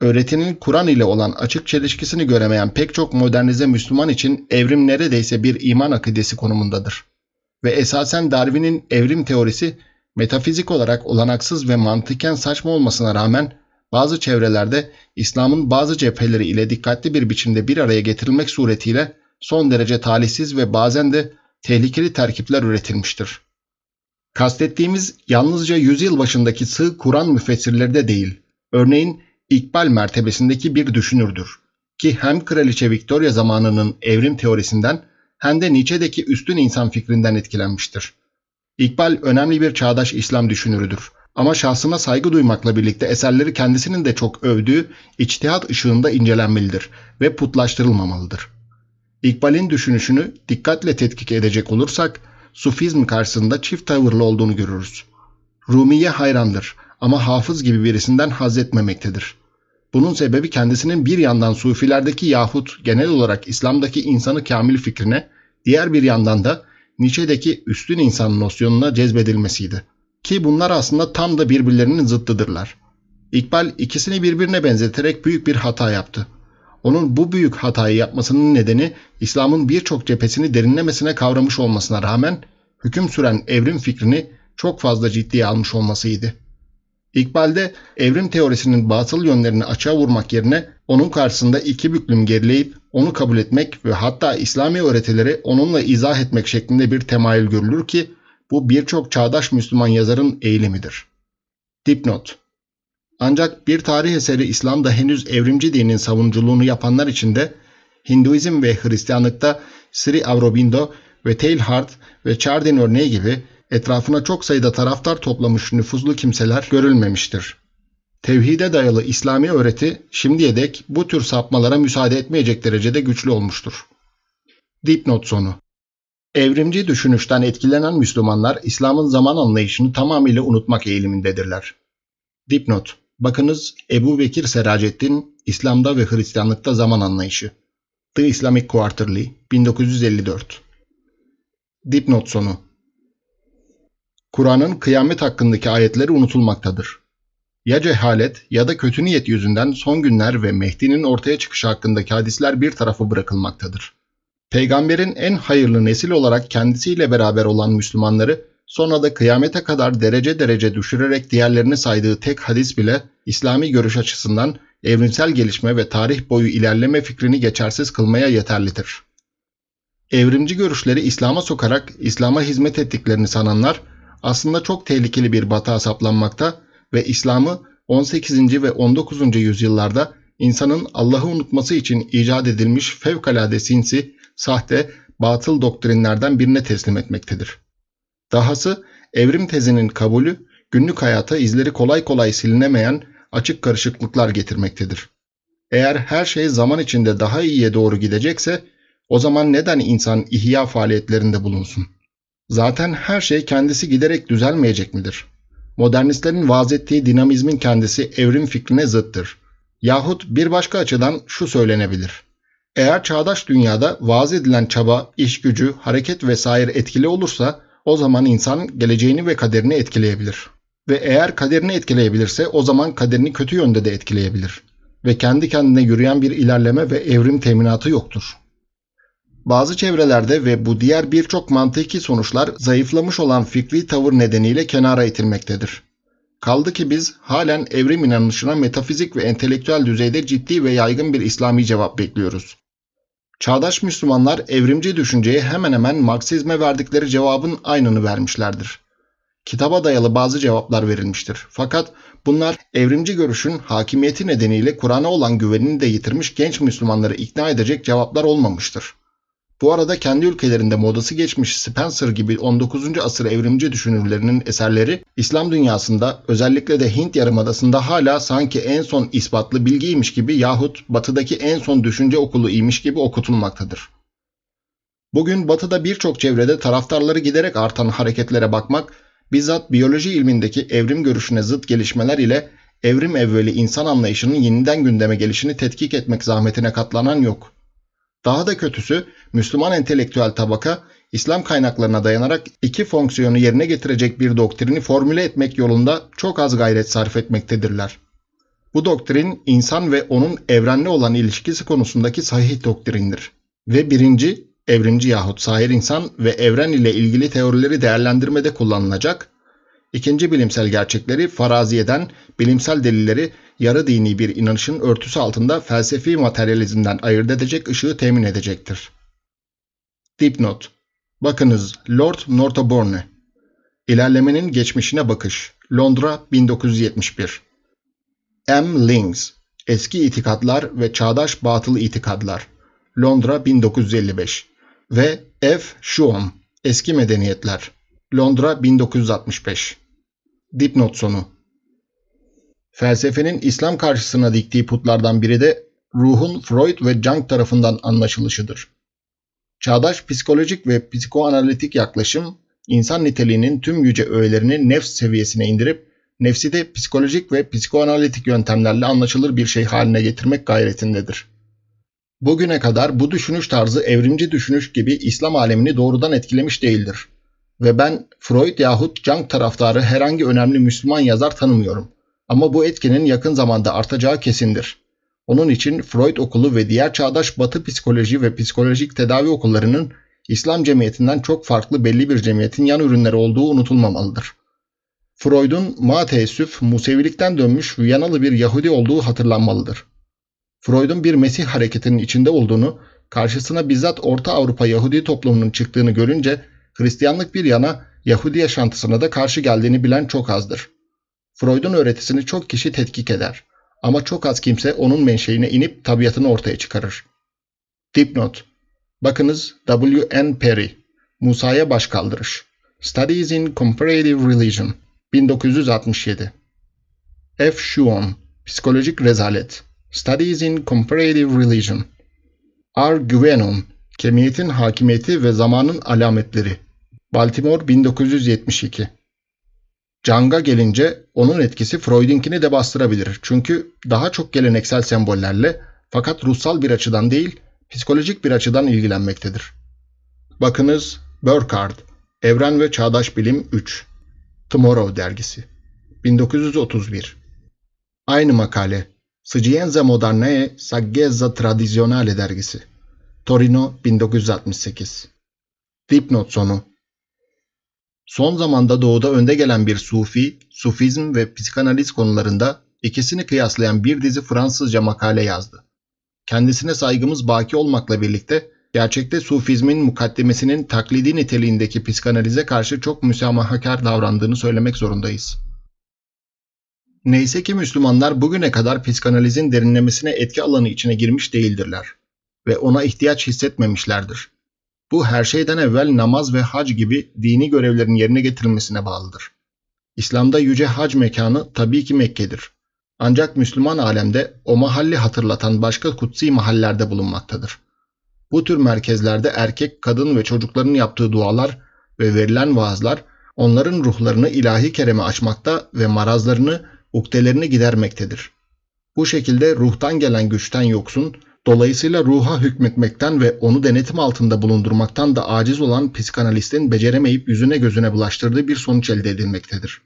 Öğretinin Kur'an ile olan açık çelişkisini göremeyen pek çok modernize Müslüman için evrim neredeyse bir iman akidesi konumundadır. Ve esasen Darwin'in evrim teorisi metafizik olarak olanaksız ve mantıken saçma olmasına rağmen bazı çevrelerde İslam'ın bazı cepheleri ile dikkatli bir biçimde bir araya getirilmek suretiyle son derece talihsiz ve bazen de tehlikeli terkipler üretilmiştir. Kastettiğimiz yalnızca yüzyıl başındaki sığ Kur'an müfessirleri de değil, örneğin İkbal mertebesindeki bir düşünürdür. Ki hem Kraliçe Victoria zamanının evrim teorisinden hem de Nietzsche'deki üstün insan fikrinden etkilenmiştir. İkbal önemli bir çağdaş İslam düşünürüdür ama şahsına saygı duymakla birlikte eserleri kendisinin de çok övdüğü içtihat ışığında incelenmelidir ve putlaştırılmamalıdır. İkbal'in düşünüşünü dikkatle tetkik edecek olursak, Sufizm karşısında çift tavırlı olduğunu görürüz. Rumiye hayrandır ama hafız gibi birisinden haz etmemektedir. Bunun sebebi kendisinin bir yandan Sufilerdeki yahut genel olarak İslam'daki insanı kamil fikrine, diğer bir yandan da Nietzsche'deki üstün insan nosyonuna cezbedilmesiydi.'' Ki bunlar aslında tam da birbirlerinin zıttıdırlar. İkbal ikisini birbirine benzeterek büyük bir hata yaptı. Onun bu büyük hatayı yapmasının nedeni İslam'ın birçok cephesini derinlemesine kavramış olmasına rağmen hüküm süren evrim fikrini çok fazla ciddiye almış olmasıydı. İkbal'de evrim teorisinin batıl yönlerini açığa vurmak yerine onun karşısında iki büklüm gerileyip onu kabul etmek ve hatta İslami öğretileri onunla izah etmek şeklinde bir temayül görülür ki bu birçok çağdaş Müslüman yazarın eğilimidir. Dipnot Ancak bir tarih eseri İslam'da henüz evrimci dinin savunuculuğunu yapanlar için de Hinduizm ve Hristiyanlıkta Sri Aurobindo ve Teilhard ve Chardin örneği gibi etrafına çok sayıda taraftar toplamış nüfuzlu kimseler görülmemiştir. Tevhide dayalı İslami öğreti şimdiye dek bu tür sapmalara müsaade etmeyecek derecede güçlü olmuştur. Dipnot sonu Evrimci düşünüşten etkilenen Müslümanlar İslam'ın zaman anlayışını tamamıyla unutmak eğilimindedirler. Dipnot Bakınız Ebu Bekir Seracettin İslam'da ve Hristiyanlıkta zaman anlayışı. The Islamic Quarterly 1954 Dipnot sonu Kur'an'ın kıyamet hakkındaki ayetleri unutulmaktadır. Ya cehalet ya da kötü niyet yüzünden son günler ve Mehdi'nin ortaya çıkışı hakkındaki hadisler bir tarafa bırakılmaktadır. Peygamberin en hayırlı nesil olarak kendisiyle beraber olan Müslümanları sonra da kıyamete kadar derece derece düşürerek diğerlerini saydığı tek hadis bile İslami görüş açısından evrimsel gelişme ve tarih boyu ilerleme fikrini geçersiz kılmaya yeterlidir. Evrimci görüşleri İslam'a sokarak İslam'a hizmet ettiklerini sananlar aslında çok tehlikeli bir batağa saplanmakta ve İslam'ı 18. ve 19. yüzyıllarda insanın Allah'ı unutması için icat edilmiş fevkalade sinsi sahte, batıl doktrinlerden birine teslim etmektedir. Dahası evrim tezinin kabulü günlük hayata izleri kolay kolay silinemeyen açık karışıklıklar getirmektedir. Eğer her şey zaman içinde daha iyiye doğru gidecekse o zaman neden insan ihya faaliyetlerinde bulunsun? Zaten her şey kendisi giderek düzelmeyecek midir? Modernistlerin vaaz ettiği dinamizmin kendisi evrim fikrine zıttır. Yahut bir başka açıdan şu söylenebilir. Eğer çağdaş dünyada vaaz edilen çaba, iş gücü, hareket vesaire etkili olursa o zaman insan geleceğini ve kaderini etkileyebilir. Ve eğer kaderini etkileyebilirse o zaman kaderini kötü yönde de etkileyebilir. Ve kendi kendine yürüyen bir ilerleme ve evrim teminatı yoktur. Bazı çevrelerde ve bu diğer birçok mantıki sonuçlar zayıflamış olan fikri tavır nedeniyle kenara itilmektedir. Kaldı ki biz halen evrim inanışına metafizik ve entelektüel düzeyde ciddi ve yaygın bir İslami cevap bekliyoruz. Çağdaş Müslümanlar evrimci düşünceye hemen hemen Marksizme verdikleri cevabın aynını vermişlerdir. Kitaba dayalı bazı cevaplar verilmiştir. Fakat bunlar evrimci görüşün hakimiyeti nedeniyle Kur'an'a olan güvenini de yitirmiş genç Müslümanları ikna edecek cevaplar olmamıştır. Bu arada kendi ülkelerinde modası geçmiş Spencer gibi 19. asır evrimci düşünürlerinin eserleri İslam dünyasında özellikle de Hint yarımadasında hala sanki en son ispatlı bilgiymiş gibi yahut batıdaki en son düşünce okulu imiş gibi okutulmaktadır. Bugün batıda birçok çevrede taraftarları giderek artan hareketlere bakmak bizzat biyoloji ilmindeki evrim görüşüne zıt gelişmeler ile evrim evveli insan anlayışının yeniden gündeme gelişini tetkik etmek zahmetine katlanan yok.'' Daha da kötüsü Müslüman entelektüel tabaka İslam kaynaklarına dayanarak iki fonksiyonu yerine getirecek bir doktrini formüle etmek yolunda çok az gayret sarf etmektedirler. Bu doktrin insan ve onun evrenle olan ilişkisi konusundaki sahih doktrindir. Ve birinci, evrimci yahut sahir insan ve evren ile ilgili teorileri değerlendirmede kullanılacak. İkinci bilimsel gerçekleri faraziyeden, bilimsel delilleri yarı dini bir inanışın örtüsü altında felsefi materyalizmden ayırt edecek ışığı temin edecektir. Dipnot Bakınız Lord Northbourne, İlerlemenin geçmişine bakış. Londra 1971. M. Lings. Eski itikadlar ve çağdaş batıl itikadlar. Londra 1955. Ve F. Schuom. Eski medeniyetler. Londra 1965. Dipnot sonu. Felsefenin İslam karşısına diktiği putlardan biri de ruhun Freud ve Jung tarafından anlaşılışıdır. Çağdaş psikolojik ve psikoanalitik yaklaşım insan niteliğinin tüm yüce öğelerini nefs seviyesine indirip nefsi de psikolojik ve psikoanalitik yöntemlerle anlaşılır bir şey haline getirmek gayretindedir. Bugüne kadar bu düşünüş tarzı evrimci düşünüş gibi İslam alemini doğrudan etkilemiş değildir. Ve ben Freud yahut Jung taraftarı herhangi önemli Müslüman yazar tanımıyorum. Ama bu etkinin yakın zamanda artacağı kesindir. Onun için Freud okulu ve diğer çağdaş batı psikoloji ve psikolojik tedavi okullarının İslam cemiyetinden çok farklı belli bir cemiyetin yan ürünleri olduğu unutulmamalıdır. Freud'un ma teessüf Musevilikten dönmüş Viyanalı bir Yahudi olduğu hatırlanmalıdır. Freud'un bir Mesih hareketinin içinde olduğunu, karşısına bizzat Orta Avrupa Yahudi toplumunun çıktığını görünce Hristiyanlık bir yana Yahudi yaşantısına da karşı geldiğini bilen çok azdır. Freud'un öğretisini çok kişi tetkik eder ama çok az kimse onun menşeine inip tabiatını ortaya çıkarır. Dipnot Bakınız W. N. Perry Musa'ya Başkaldırış, Studies in Comparative Religion 1967 F. Schuon Psikolojik Rezalet Studies in Comparative Religion R. Guenon, Kemiyetin Hakimiyeti ve Zamanın Alametleri Baltimore 1972 Cang'a gelince onun etkisi Freud'inkini de bastırabilir. Çünkü daha çok geleneksel sembollerle fakat ruhsal bir açıdan değil, psikolojik bir açıdan ilgilenmektedir. Bakınız Burkhardt, Evren ve Çağdaş Bilim 3, Tomorrow dergisi, 1931. Aynı makale, Scienza Modernae Saggezza Tradizionale dergisi, Torino 1968. Dipnot sonu Son zamanda doğuda önde gelen bir sufi, sufizm ve psikanaliz konularında ikisini kıyaslayan bir dizi Fransızca makale yazdı. Kendisine saygımız baki olmakla birlikte gerçekte sufizmin mukaddemesinin taklidi niteliğindeki psikanalize karşı çok müsamahakar davrandığını söylemek zorundayız. Neyse ki Müslümanlar bugüne kadar psikanalizin derinlemesine etki alanı içine girmiş değildirler ve ona ihtiyaç hissetmemişlerdir. Bu her şeyden evvel namaz ve hac gibi dini görevlerin yerine getirilmesine bağlıdır. İslam'da yüce hac mekanı tabii ki Mekke'dir. Ancak Müslüman alemde o mahalli hatırlatan başka kutsi mahallerde bulunmaktadır. Bu tür merkezlerde erkek, kadın ve çocukların yaptığı dualar ve verilen vaazlar onların ruhlarını ilahi kereme açmakta ve marazlarını, uktelerini gidermektedir. Bu şekilde ruhtan gelen güçten yoksun, Dolayısıyla ruha hükmetmekten ve onu denetim altında bulundurmaktan da aciz olan psikanalistin beceremeyip yüzüne gözüne bulaştırdığı bir sonuç elde edilmektedir.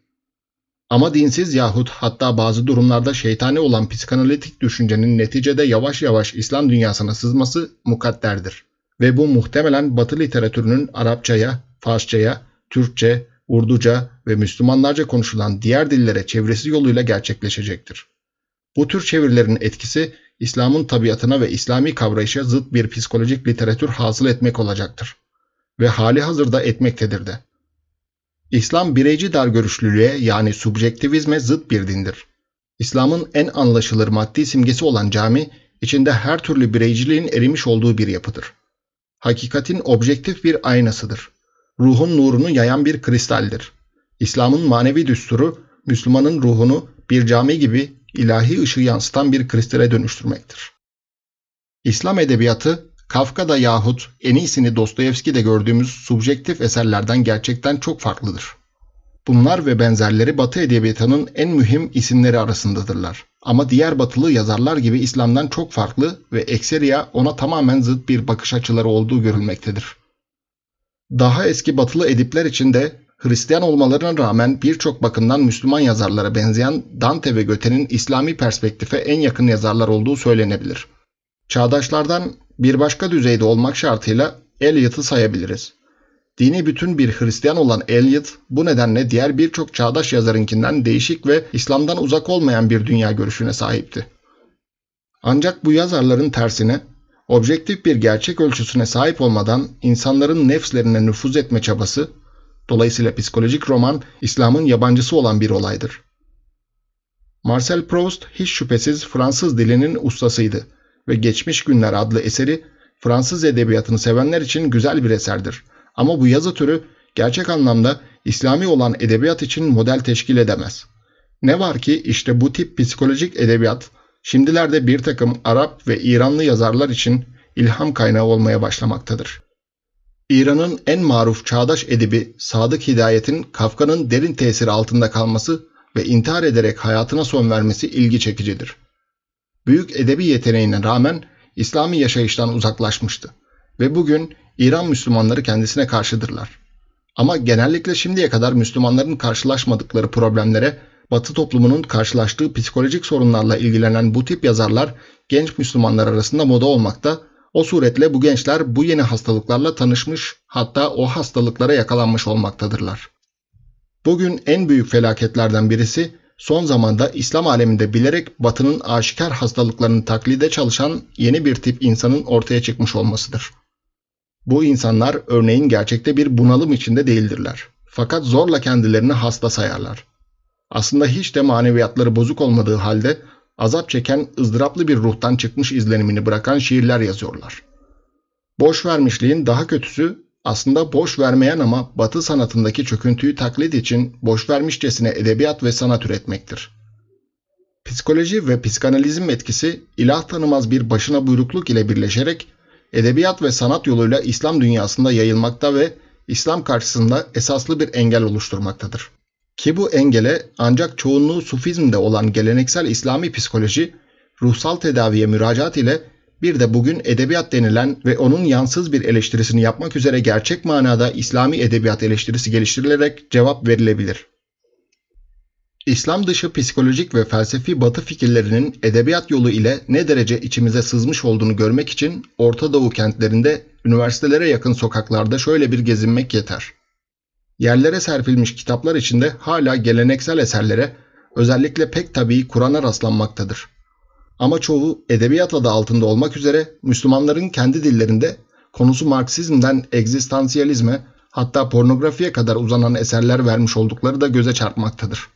Ama dinsiz yahut hatta bazı durumlarda şeytani olan psikanalitik düşüncenin neticede yavaş yavaş İslam dünyasına sızması mukadderdir. Ve bu muhtemelen Batı literatürünün Arapçaya, Farsçaya, Türkçe, Urduca ve Müslümanlarca konuşulan diğer dillere çevresi yoluyla gerçekleşecektir. Bu tür çevirilerin etkisi İslam'ın tabiatına ve İslami kavrayışa zıt bir psikolojik literatür hasıl etmek olacaktır. Ve hali hazırda etmektedir de. İslam bireyci dar görüşlülüğe yani subjektivizme zıt bir dindir. İslam'ın en anlaşılır maddi simgesi olan cami, içinde her türlü bireyciliğin erimiş olduğu bir yapıdır. Hakikatin objektif bir aynasıdır. Ruhun nurunu yayan bir kristaldir. İslam'ın manevi düsturu, Müslümanın ruhunu bir cami gibi ilahi ışığı yansıtan bir kristale dönüştürmektir. İslam edebiyatı, Kafka'da yahut en iyisini Dostoyevski'de gördüğümüz subjektif eserlerden gerçekten çok farklıdır. Bunlar ve benzerleri Batı edebiyatının en mühim isimleri arasındadırlar. Ama diğer batılı yazarlar gibi İslam'dan çok farklı ve ekseriya ona tamamen zıt bir bakış açıları olduğu görülmektedir. Daha eski batılı edipler için de Hristiyan olmalarına rağmen birçok bakımdan Müslüman yazarlara benzeyen Dante ve Göte'nin İslami perspektife en yakın yazarlar olduğu söylenebilir. Çağdaşlardan bir başka düzeyde olmak şartıyla Eliot'u sayabiliriz. Dini bütün bir Hristiyan olan Eliot bu nedenle diğer birçok çağdaş yazarınkinden değişik ve İslam'dan uzak olmayan bir dünya görüşüne sahipti. Ancak bu yazarların tersine objektif bir gerçek ölçüsüne sahip olmadan insanların nefslerine nüfuz etme çabası Dolayısıyla psikolojik roman İslam'ın yabancısı olan bir olaydır. Marcel Proust hiç şüphesiz Fransız dilinin ustasıydı ve Geçmiş Günler adlı eseri Fransız edebiyatını sevenler için güzel bir eserdir. Ama bu yazı türü gerçek anlamda İslami olan edebiyat için model teşkil edemez. Ne var ki işte bu tip psikolojik edebiyat şimdilerde bir takım Arap ve İranlı yazarlar için ilham kaynağı olmaya başlamaktadır. İran'ın en maruf çağdaş edibi Sadık Hidayet'in Kafka'nın derin tesiri altında kalması ve intihar ederek hayatına son vermesi ilgi çekicidir. Büyük edebi yeteneğine rağmen İslami yaşayıştan uzaklaşmıştı ve bugün İran Müslümanları kendisine karşıdırlar. Ama genellikle şimdiye kadar Müslümanların karşılaşmadıkları problemlere Batı toplumunun karşılaştığı psikolojik sorunlarla ilgilenen bu tip yazarlar genç Müslümanlar arasında moda olmakta o suretle bu gençler bu yeni hastalıklarla tanışmış hatta o hastalıklara yakalanmış olmaktadırlar. Bugün en büyük felaketlerden birisi son zamanda İslam aleminde bilerek batının aşikar hastalıklarını taklide çalışan yeni bir tip insanın ortaya çıkmış olmasıdır. Bu insanlar örneğin gerçekte bir bunalım içinde değildirler. Fakat zorla kendilerini hasta sayarlar. Aslında hiç de maneviyatları bozuk olmadığı halde azap çeken ızdıraplı bir ruhtan çıkmış izlenimini bırakan şiirler yazıyorlar. Boş vermişliğin daha kötüsü aslında boş vermeyen ama batı sanatındaki çöküntüyü taklit için boş vermişçesine edebiyat ve sanat üretmektir. Psikoloji ve psikanalizm etkisi ilah tanımaz bir başına buyrukluk ile birleşerek edebiyat ve sanat yoluyla İslam dünyasında yayılmakta ve İslam karşısında esaslı bir engel oluşturmaktadır. Ki bu engele ancak çoğunluğu sufizmde olan geleneksel İslami psikoloji, ruhsal tedaviye müracaat ile bir de bugün edebiyat denilen ve onun yansız bir eleştirisini yapmak üzere gerçek manada İslami edebiyat eleştirisi geliştirilerek cevap verilebilir. İslam dışı psikolojik ve felsefi batı fikirlerinin edebiyat yolu ile ne derece içimize sızmış olduğunu görmek için Orta Doğu kentlerinde üniversitelere yakın sokaklarda şöyle bir gezinmek yeter. Yerlere serpilmiş kitaplar içinde hala geleneksel eserlere, özellikle pek tabii Kur'an'a rastlanmaktadır. Ama çoğu edebiyat adı altında olmak üzere Müslümanların kendi dillerinde konusu Marksizmden egzistansiyalizme hatta pornografiye kadar uzanan eserler vermiş oldukları da göze çarpmaktadır.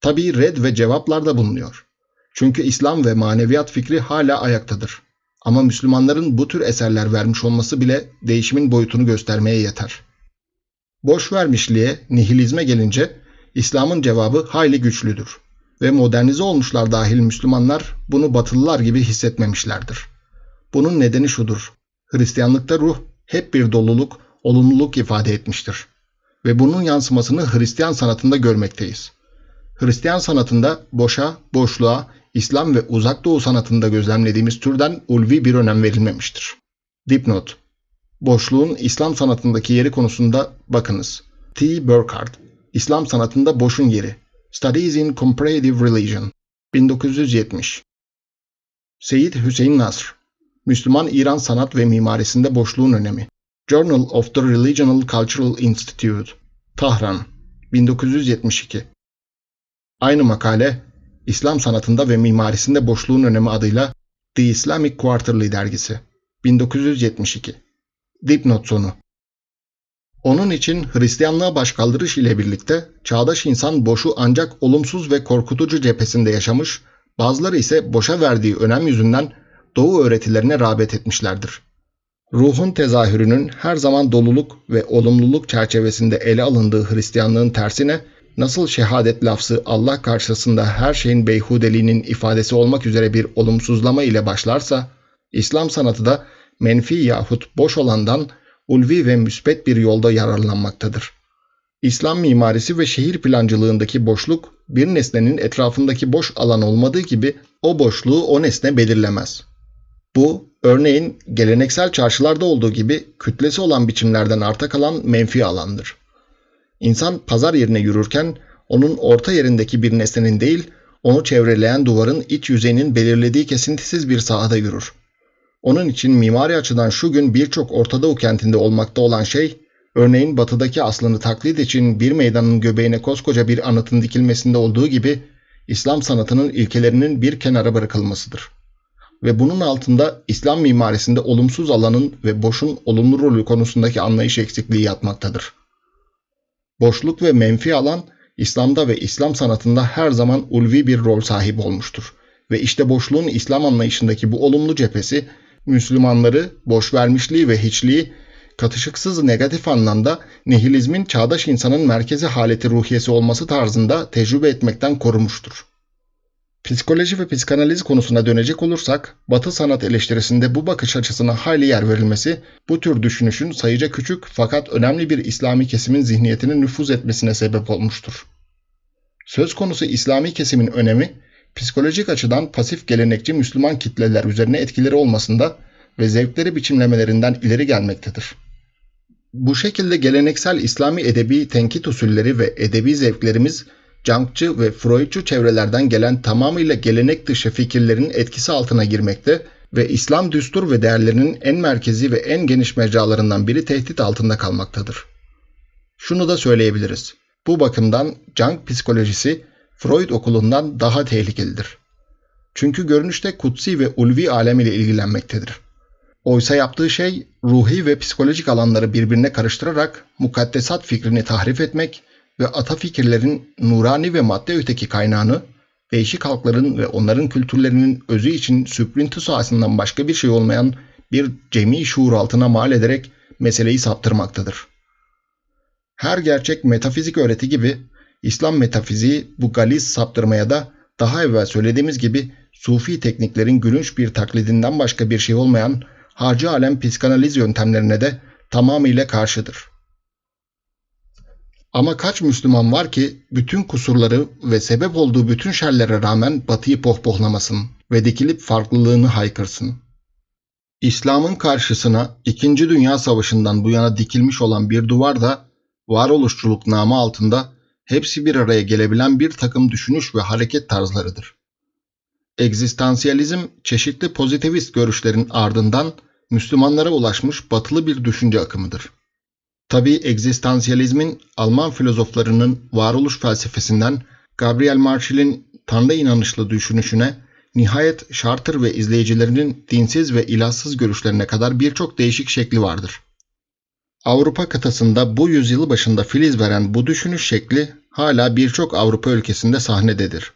Tabii red ve cevaplar da bulunuyor. Çünkü İslam ve maneviyat fikri hala ayaktadır. Ama Müslümanların bu tür eserler vermiş olması bile değişimin boyutunu göstermeye yeter boş vermişliğe, nihilizme gelince İslam'ın cevabı hayli güçlüdür ve modernize olmuşlar dahil Müslümanlar bunu batılılar gibi hissetmemişlerdir. Bunun nedeni şudur. Hristiyanlıkta ruh hep bir doluluk, olumluluk ifade etmiştir. Ve bunun yansımasını Hristiyan sanatında görmekteyiz. Hristiyan sanatında boşa, boşluğa, İslam ve uzak doğu sanatında gözlemlediğimiz türden ulvi bir önem verilmemiştir. Dipnot Boşluğun İslam sanatındaki yeri konusunda bakınız. T. Burkhardt, İslam sanatında boşun yeri. Studies in Comparative Religion, 1970. Seyit Hüseyin Nasr, Müslüman İran Sanat ve Mimarisinde Boşluğun Önemi. Journal of the Religional Cultural Institute, Tahran, 1972. Aynı makale, İslam sanatında ve mimarisinde boşluğun önemi adıyla The Islamic Quarterly dergisi, 1972. Dipnot sonu. Onun için Hristiyanlığa başkaldırış ile birlikte çağdaş insan boşu ancak olumsuz ve korkutucu cephesinde yaşamış, bazıları ise boşa verdiği önem yüzünden doğu öğretilerine rağbet etmişlerdir. Ruhun tezahürünün her zaman doluluk ve olumluluk çerçevesinde ele alındığı Hristiyanlığın tersine nasıl şehadet lafzı Allah karşısında her şeyin beyhudeliğinin ifadesi olmak üzere bir olumsuzlama ile başlarsa, İslam sanatı da menfi yahut boş olandan ulvi ve müsbet bir yolda yararlanmaktadır. İslam mimarisi ve şehir plancılığındaki boşluk bir nesnenin etrafındaki boş alan olmadığı gibi o boşluğu o nesne belirlemez. Bu, örneğin geleneksel çarşılarda olduğu gibi kütlesi olan biçimlerden arta kalan menfi alandır. İnsan pazar yerine yürürken onun orta yerindeki bir nesnenin değil, onu çevreleyen duvarın iç yüzeyinin belirlediği kesintisiz bir sahada yürür. Onun için mimari açıdan şu gün birçok Ortadoğu kentinde olmakta olan şey, örneğin batıdaki aslını taklit için bir meydanın göbeğine koskoca bir anıtın dikilmesinde olduğu gibi, İslam sanatının ilkelerinin bir kenara bırakılmasıdır. Ve bunun altında İslam mimarisinde olumsuz alanın ve boşun olumlu rolü konusundaki anlayış eksikliği yatmaktadır. Boşluk ve menfi alan, İslam'da ve İslam sanatında her zaman ulvi bir rol sahibi olmuştur. Ve işte boşluğun İslam anlayışındaki bu olumlu cephesi, Müslümanları boş vermişliği ve hiçliği katışıksız negatif anlamda nihilizmin çağdaş insanın merkezi haleti ruhiyesi olması tarzında tecrübe etmekten korumuştur. Psikoloji ve psikanaliz konusuna dönecek olursak, Batı sanat eleştirisinde bu bakış açısına hayli yer verilmesi, bu tür düşünüşün sayıca küçük fakat önemli bir İslami kesimin zihniyetine nüfuz etmesine sebep olmuştur. Söz konusu İslami kesimin önemi, psikolojik açıdan pasif gelenekçi Müslüman kitleler üzerine etkileri olmasında ve zevkleri biçimlemelerinden ileri gelmektedir. Bu şekilde geleneksel İslami edebi tenkit usulleri ve edebi zevklerimiz Cankçı ve Freudçu çevrelerden gelen tamamıyla gelenek dışı fikirlerin etkisi altına girmekte ve İslam düstur ve değerlerinin en merkezi ve en geniş mecralarından biri tehdit altında kalmaktadır. Şunu da söyleyebiliriz. Bu bakımdan Cank psikolojisi Freud okulundan daha tehlikelidir. Çünkü görünüşte kutsi ve ulvi alem ile ilgilenmektedir. Oysa yaptığı şey ruhi ve psikolojik alanları birbirine karıştırarak mukaddesat fikrini tahrif etmek ve ata fikirlerin nurani ve madde öteki kaynağını değişik halkların ve onların kültürlerinin özü için süprintü sahasından başka bir şey olmayan bir cemi şuur altına mal ederek meseleyi saptırmaktadır. Her gerçek metafizik öğreti gibi İslam metafiziği bu galiz saptırmaya da daha evvel söylediğimiz gibi sufi tekniklerin gülünç bir taklidinden başka bir şey olmayan harcı alem psikanaliz yöntemlerine de tamamıyla karşıdır. Ama kaç Müslüman var ki bütün kusurları ve sebep olduğu bütün şerlere rağmen batıyı pohpohlamasın ve dikilip farklılığını haykırsın. İslam'ın karşısına 2. Dünya Savaşı'ndan bu yana dikilmiş olan bir duvar da varoluşçuluk namı altında hepsi bir araya gelebilen bir takım düşünüş ve hareket tarzlarıdır. Egzistansiyalizm çeşitli pozitivist görüşlerin ardından Müslümanlara ulaşmış batılı bir düşünce akımıdır. Tabi egzistansiyalizmin Alman filozoflarının varoluş felsefesinden Gabriel Marshall'in Tanrı inanışlı düşünüşüne nihayet Charter ve izleyicilerinin dinsiz ve ilahsız görüşlerine kadar birçok değişik şekli vardır. Avrupa kıtasında bu yüzyıl başında filiz veren bu düşünüş şekli hala birçok Avrupa ülkesinde sahnededir.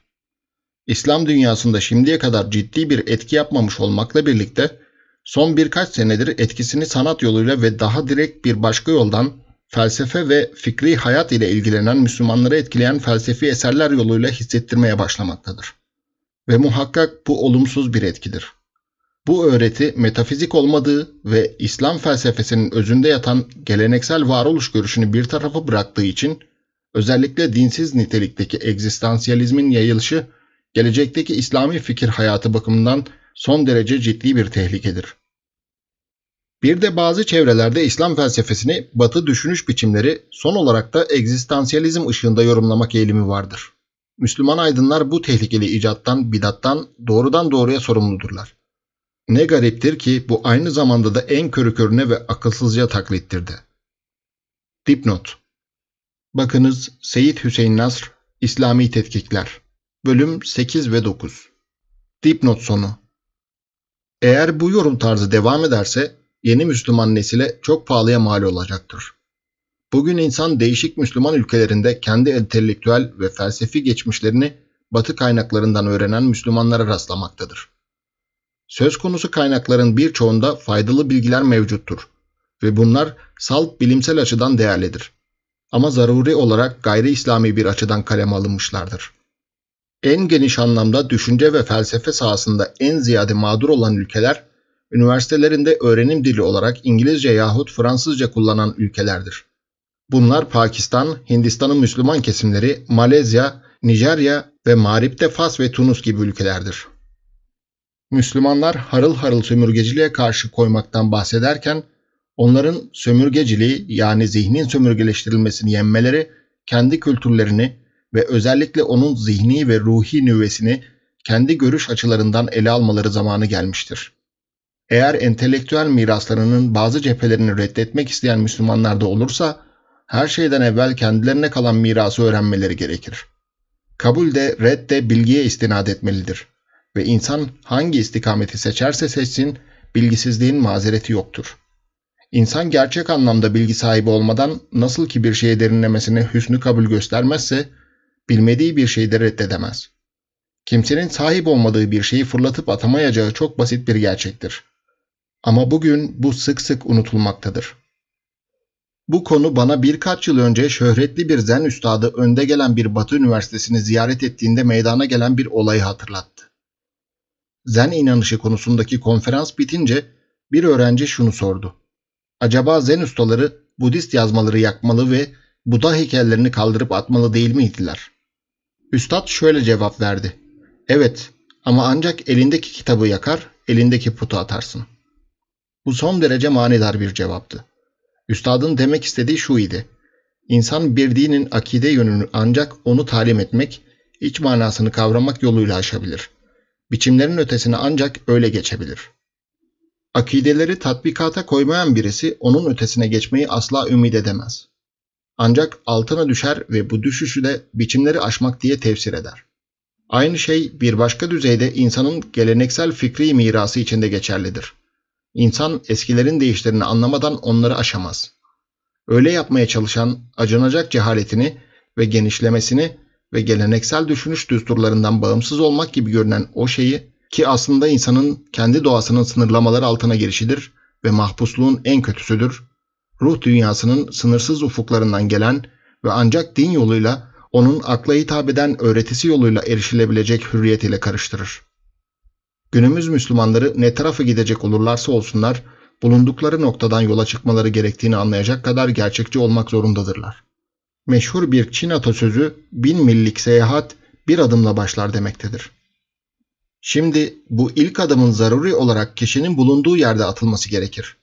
İslam dünyasında şimdiye kadar ciddi bir etki yapmamış olmakla birlikte son birkaç senedir etkisini sanat yoluyla ve daha direkt bir başka yoldan felsefe ve fikri hayat ile ilgilenen Müslümanları etkileyen felsefi eserler yoluyla hissettirmeye başlamaktadır. Ve muhakkak bu olumsuz bir etkidir. Bu öğreti metafizik olmadığı ve İslam felsefesinin özünde yatan geleneksel varoluş görüşünü bir tarafa bıraktığı için özellikle dinsiz nitelikteki egzistansiyalizmin yayılışı gelecekteki İslami fikir hayatı bakımından son derece ciddi bir tehlikedir. Bir de bazı çevrelerde İslam felsefesini batı düşünüş biçimleri son olarak da egzistansiyalizm ışığında yorumlamak eğilimi vardır. Müslüman aydınlar bu tehlikeli icattan, bidattan doğrudan doğruya sorumludurlar. Ne gariptir ki bu aynı zamanda da en körü körüne ve akılsızca taklittirdi. de. Dipnot Bakınız Seyit Hüseyin Nasr, İslami Tetkikler, bölüm 8 ve 9. Dipnot sonu Eğer bu yorum tarzı devam ederse yeni Müslüman nesile çok pahalıya mal olacaktır. Bugün insan değişik Müslüman ülkelerinde kendi entelektüel ve felsefi geçmişlerini batı kaynaklarından öğrenen Müslümanlara rastlamaktadır. Söz konusu kaynakların birçoğunda faydalı bilgiler mevcuttur ve bunlar salt bilimsel açıdan değerlidir. Ama zaruri olarak gayri İslami bir açıdan kaleme alınmışlardır. En geniş anlamda düşünce ve felsefe sahasında en ziyade mağdur olan ülkeler, üniversitelerinde öğrenim dili olarak İngilizce yahut Fransızca kullanan ülkelerdir. Bunlar Pakistan, Hindistan'ın Müslüman kesimleri, Malezya, Nijerya ve Mağrip'te Fas ve Tunus gibi ülkelerdir. Müslümanlar harıl harıl sömürgeciliğe karşı koymaktan bahsederken onların sömürgeciliği yani zihnin sömürgeleştirilmesini yenmeleri kendi kültürlerini ve özellikle onun zihni ve ruhi nüvesini kendi görüş açılarından ele almaları zamanı gelmiştir. Eğer entelektüel miraslarının bazı cephelerini reddetmek isteyen Müslümanlar da olursa, her şeyden evvel kendilerine kalan mirası öğrenmeleri gerekir. Kabul de, red de bilgiye istinad etmelidir. Ve insan hangi istikameti seçerse seçsin bilgisizliğin mazereti yoktur. İnsan gerçek anlamda bilgi sahibi olmadan nasıl ki bir şeye derinlemesine hüsnü kabul göstermezse bilmediği bir şeyi de reddedemez. Kimsenin sahip olmadığı bir şeyi fırlatıp atamayacağı çok basit bir gerçektir. Ama bugün bu sık sık unutulmaktadır. Bu konu bana birkaç yıl önce şöhretli bir zen üstadı önde gelen bir Batı üniversitesini ziyaret ettiğinde meydana gelen bir olayı hatırlattı. Zen inanışı konusundaki konferans bitince bir öğrenci şunu sordu. Acaba Zen ustaları Budist yazmaları yakmalı ve Buda heykellerini kaldırıp atmalı değil miydiler? Üstad şöyle cevap verdi. Evet ama ancak elindeki kitabı yakar, elindeki putu atarsın. Bu son derece manidar bir cevaptı. Üstadın demek istediği şu idi. İnsan bir dinin akide yönünü ancak onu talim etmek, iç manasını kavramak yoluyla aşabilir.'' biçimlerin ötesine ancak öyle geçebilir. Akideleri tatbikata koymayan birisi onun ötesine geçmeyi asla ümit edemez. Ancak altına düşer ve bu düşüşü de biçimleri aşmak diye tefsir eder. Aynı şey bir başka düzeyde insanın geleneksel fikri mirası içinde geçerlidir. İnsan eskilerin değişlerini anlamadan onları aşamaz. Öyle yapmaya çalışan acınacak cehaletini ve genişlemesini ve geleneksel düşünüş düsturlarından bağımsız olmak gibi görünen o şeyi ki aslında insanın kendi doğasının sınırlamaları altına girişidir ve mahpusluğun en kötüsüdür, ruh dünyasının sınırsız ufuklarından gelen ve ancak din yoluyla onun akla hitap eden öğretisi yoluyla erişilebilecek hürriyetiyle karıştırır. Günümüz Müslümanları ne tarafa gidecek olurlarsa olsunlar, bulundukları noktadan yola çıkmaları gerektiğini anlayacak kadar gerçekçi olmak zorundadırlar meşhur bir Çin atasözü bin millik seyahat bir adımla başlar demektedir. Şimdi bu ilk adımın zaruri olarak kişinin bulunduğu yerde atılması gerekir.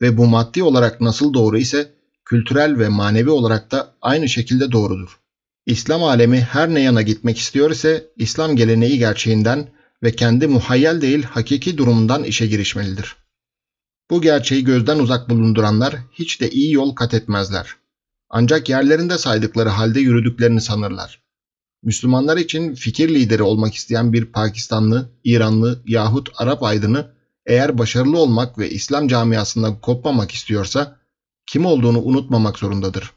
Ve bu maddi olarak nasıl doğru ise kültürel ve manevi olarak da aynı şekilde doğrudur. İslam alemi her ne yana gitmek istiyor ise İslam geleneği gerçeğinden ve kendi muhayyel değil hakiki durumundan işe girişmelidir. Bu gerçeği gözden uzak bulunduranlar hiç de iyi yol kat etmezler. Ancak yerlerinde saydıkları halde yürüdüklerini sanırlar. Müslümanlar için fikir lideri olmak isteyen bir Pakistanlı, İranlı yahut Arap aydını eğer başarılı olmak ve İslam camiasında kopmamak istiyorsa kim olduğunu unutmamak zorundadır.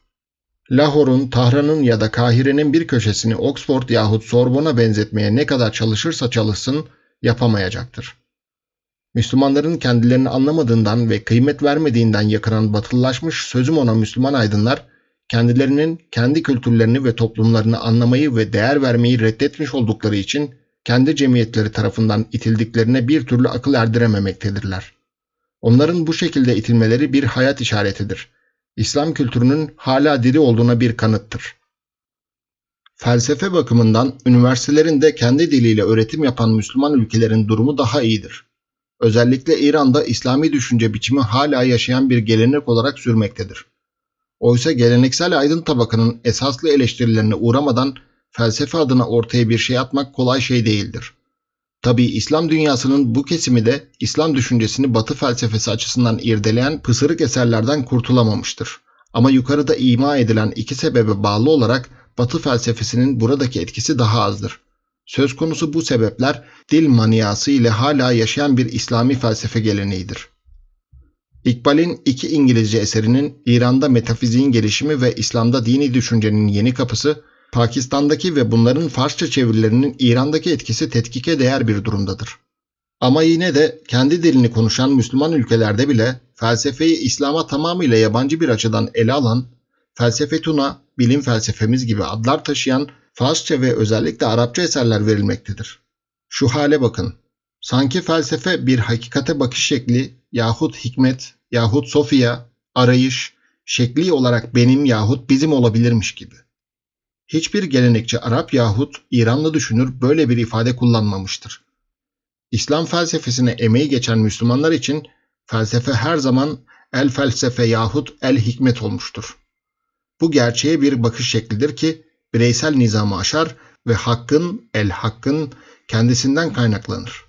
Lahor'un, Tahran'ın ya da Kahire'nin bir köşesini Oxford yahut Sorbon'a benzetmeye ne kadar çalışırsa çalışsın yapamayacaktır. Müslümanların kendilerini anlamadığından ve kıymet vermediğinden yakınan batılılaşmış sözüm ona Müslüman aydınlar kendilerinin kendi kültürlerini ve toplumlarını anlamayı ve değer vermeyi reddetmiş oldukları için kendi cemiyetleri tarafından itildiklerine bir türlü akıl erdirememektedirler. Onların bu şekilde itilmeleri bir hayat işaretidir. İslam kültürünün hala diri olduğuna bir kanıttır. Felsefe bakımından üniversitelerin de kendi diliyle öğretim yapan Müslüman ülkelerin durumu daha iyidir. Özellikle İran'da İslami düşünce biçimi hala yaşayan bir gelenek olarak sürmektedir. Oysa geleneksel aydın tabakanın esaslı eleştirilerine uğramadan felsefe adına ortaya bir şey atmak kolay şey değildir. Tabi İslam dünyasının bu kesimi de İslam düşüncesini Batı felsefesi açısından irdeleyen pısırık eserlerden kurtulamamıştır. Ama yukarıda ima edilen iki sebebe bağlı olarak Batı felsefesinin buradaki etkisi daha azdır. Söz konusu bu sebepler dil maniası ile hala yaşayan bir İslami felsefe geleneğidir. İkbal'in iki İngilizce eserinin İran'da metafiziğin gelişimi ve İslam'da dini düşüncenin yeni kapısı, Pakistan'daki ve bunların Farsça çevirilerinin İran'daki etkisi tetkike değer bir durumdadır. Ama yine de kendi dilini konuşan Müslüman ülkelerde bile felsefeyi İslam'a tamamıyla yabancı bir açıdan ele alan, felsefetuna, bilim felsefemiz gibi adlar taşıyan Farsça ve özellikle Arapça eserler verilmektedir. Şu hale bakın. Sanki felsefe bir hakikate bakış şekli yahut hikmet yahut Sofia, arayış, şekli olarak benim yahut bizim olabilirmiş gibi. Hiçbir gelenekçi Arap yahut İranlı düşünür böyle bir ifade kullanmamıştır. İslam felsefesine emeği geçen Müslümanlar için felsefe her zaman el felsefe yahut el hikmet olmuştur. Bu gerçeğe bir bakış şeklidir ki bireysel nizamı aşar ve hakkın el hakkın kendisinden kaynaklanır.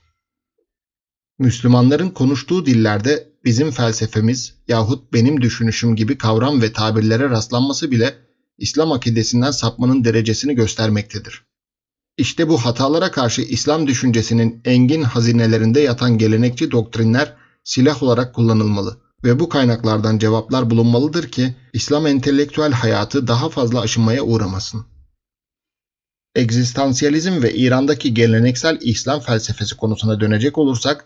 Müslümanların konuştuğu dillerde bizim felsefemiz yahut benim düşünüşüm gibi kavram ve tabirlere rastlanması bile İslam akidesinden sapmanın derecesini göstermektedir. İşte bu hatalara karşı İslam düşüncesinin engin hazinelerinde yatan gelenekçi doktrinler silah olarak kullanılmalı ve bu kaynaklardan cevaplar bulunmalıdır ki İslam entelektüel hayatı daha fazla aşınmaya uğramasın. Egzistansiyalizm ve İran'daki geleneksel İslam felsefesi konusuna dönecek olursak,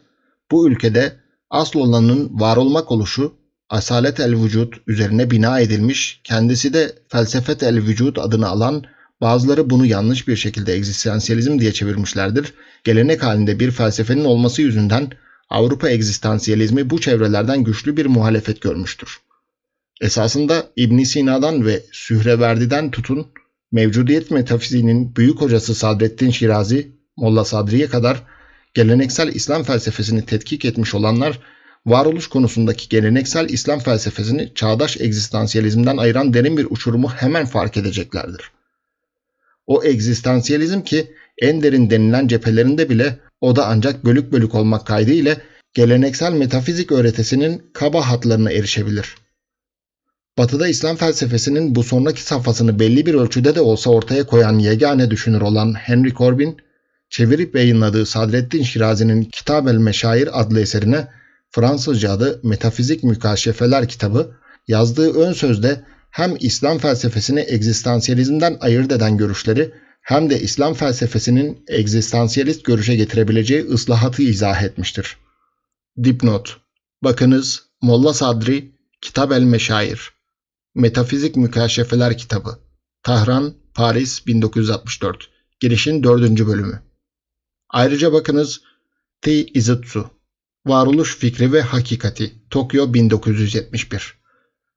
bu ülkede asıl olanın var olmak oluşu asalet el vücut üzerine bina edilmiş, kendisi de felsefet el vücut adını alan bazıları bunu yanlış bir şekilde egzistansiyelizm diye çevirmişlerdir. Gelenek halinde bir felsefenin olması yüzünden Avrupa egzistansiyelizmi bu çevrelerden güçlü bir muhalefet görmüştür. Esasında İbn Sina'dan ve Sühreverdi'den tutun, mevcudiyet metafiziğinin büyük hocası Sadreddin Şirazi, Molla Sadri'ye kadar geleneksel İslam felsefesini tetkik etmiş olanlar, varoluş konusundaki geleneksel İslam felsefesini çağdaş egzistansiyelizmden ayıran derin bir uçurumu hemen fark edeceklerdir. O egzistansiyelizm ki en derin denilen cephelerinde bile o da ancak bölük bölük olmak kaydı ile geleneksel metafizik öğretisinin kaba hatlarına erişebilir. Batı'da İslam felsefesinin bu sonraki safhasını belli bir ölçüde de olsa ortaya koyan yegane düşünür olan Henry Corbin, çevirip yayınladığı Sadreddin Şirazi'nin Kitab el Meşair adlı eserine Fransızca adı Metafizik Mükaşefeler kitabı yazdığı ön sözde hem İslam felsefesini egzistansiyelizmden ayırt eden görüşleri hem de İslam felsefesinin egzistansiyelist görüşe getirebileceği ıslahatı izah etmiştir. Dipnot Bakınız Molla Sadri Kitab el Meşair Metafizik Mükaşefeler kitabı Tahran, Paris 1964 Girişin 4. bölümü Ayrıca bakınız Tei Izutsu, Varoluş Fikri ve Hakikati, Tokyo 1971.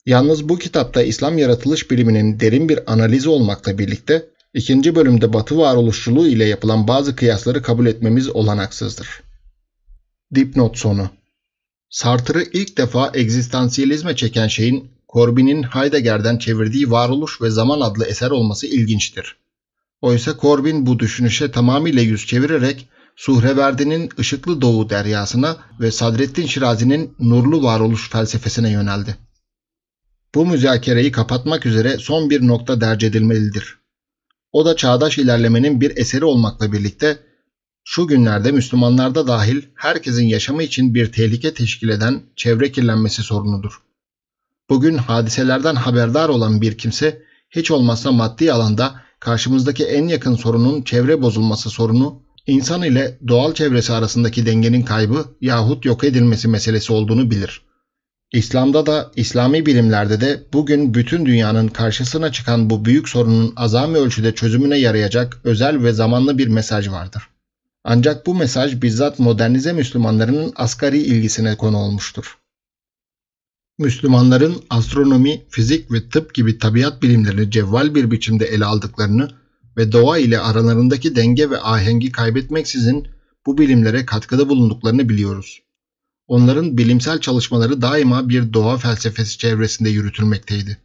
Yalnız bu kitapta İslam yaratılış biliminin derin bir analizi olmakla birlikte ikinci bölümde batı varoluşçuluğu ile yapılan bazı kıyasları kabul etmemiz olanaksızdır. Dipnot sonu Sartre'ı ilk defa egzistansiyelizme çeken şeyin Corbin'in Heidegger'den çevirdiği Varoluş ve Zaman adlı eser olması ilginçtir. Oysa Corbyn bu düşünüşe tamamıyla yüz çevirerek Suhreverdi'nin ışıklı doğu deryasına ve Sadrettin Şirazi'nin nurlu varoluş felsefesine yöneldi. Bu müzakereyi kapatmak üzere son bir nokta derc edilmelidir. O da çağdaş ilerlemenin bir eseri olmakla birlikte şu günlerde Müslümanlarda dahil herkesin yaşamı için bir tehlike teşkil eden çevre kirlenmesi sorunudur. Bugün hadiselerden haberdar olan bir kimse hiç olmazsa maddi alanda karşımızdaki en yakın sorunun çevre bozulması sorunu, insan ile doğal çevresi arasındaki dengenin kaybı yahut yok edilmesi meselesi olduğunu bilir. İslam'da da, İslami bilimlerde de bugün bütün dünyanın karşısına çıkan bu büyük sorunun azami ölçüde çözümüne yarayacak özel ve zamanlı bir mesaj vardır. Ancak bu mesaj bizzat modernize Müslümanlarının asgari ilgisine konu olmuştur. Müslümanların astronomi, fizik ve tıp gibi tabiat bilimlerini cevval bir biçimde ele aldıklarını ve doğa ile aralarındaki denge ve ahengi kaybetmeksizin bu bilimlere katkıda bulunduklarını biliyoruz. Onların bilimsel çalışmaları daima bir doğa felsefesi çevresinde yürütülmekteydi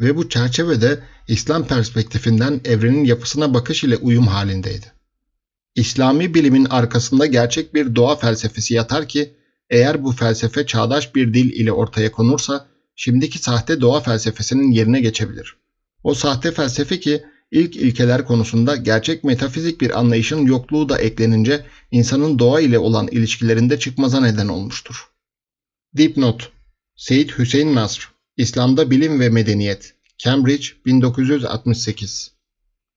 ve bu çerçevede İslam perspektifinden evrenin yapısına bakış ile uyum halindeydi. İslami bilimin arkasında gerçek bir doğa felsefesi yatar ki eğer bu felsefe çağdaş bir dil ile ortaya konursa şimdiki sahte doğa felsefesinin yerine geçebilir. O sahte felsefe ki ilk ilkeler konusunda gerçek metafizik bir anlayışın yokluğu da eklenince insanın doğa ile olan ilişkilerinde çıkmaza neden olmuştur. Dipnot Seyit Hüseyin Nasr İslam'da Bilim ve Medeniyet Cambridge 1968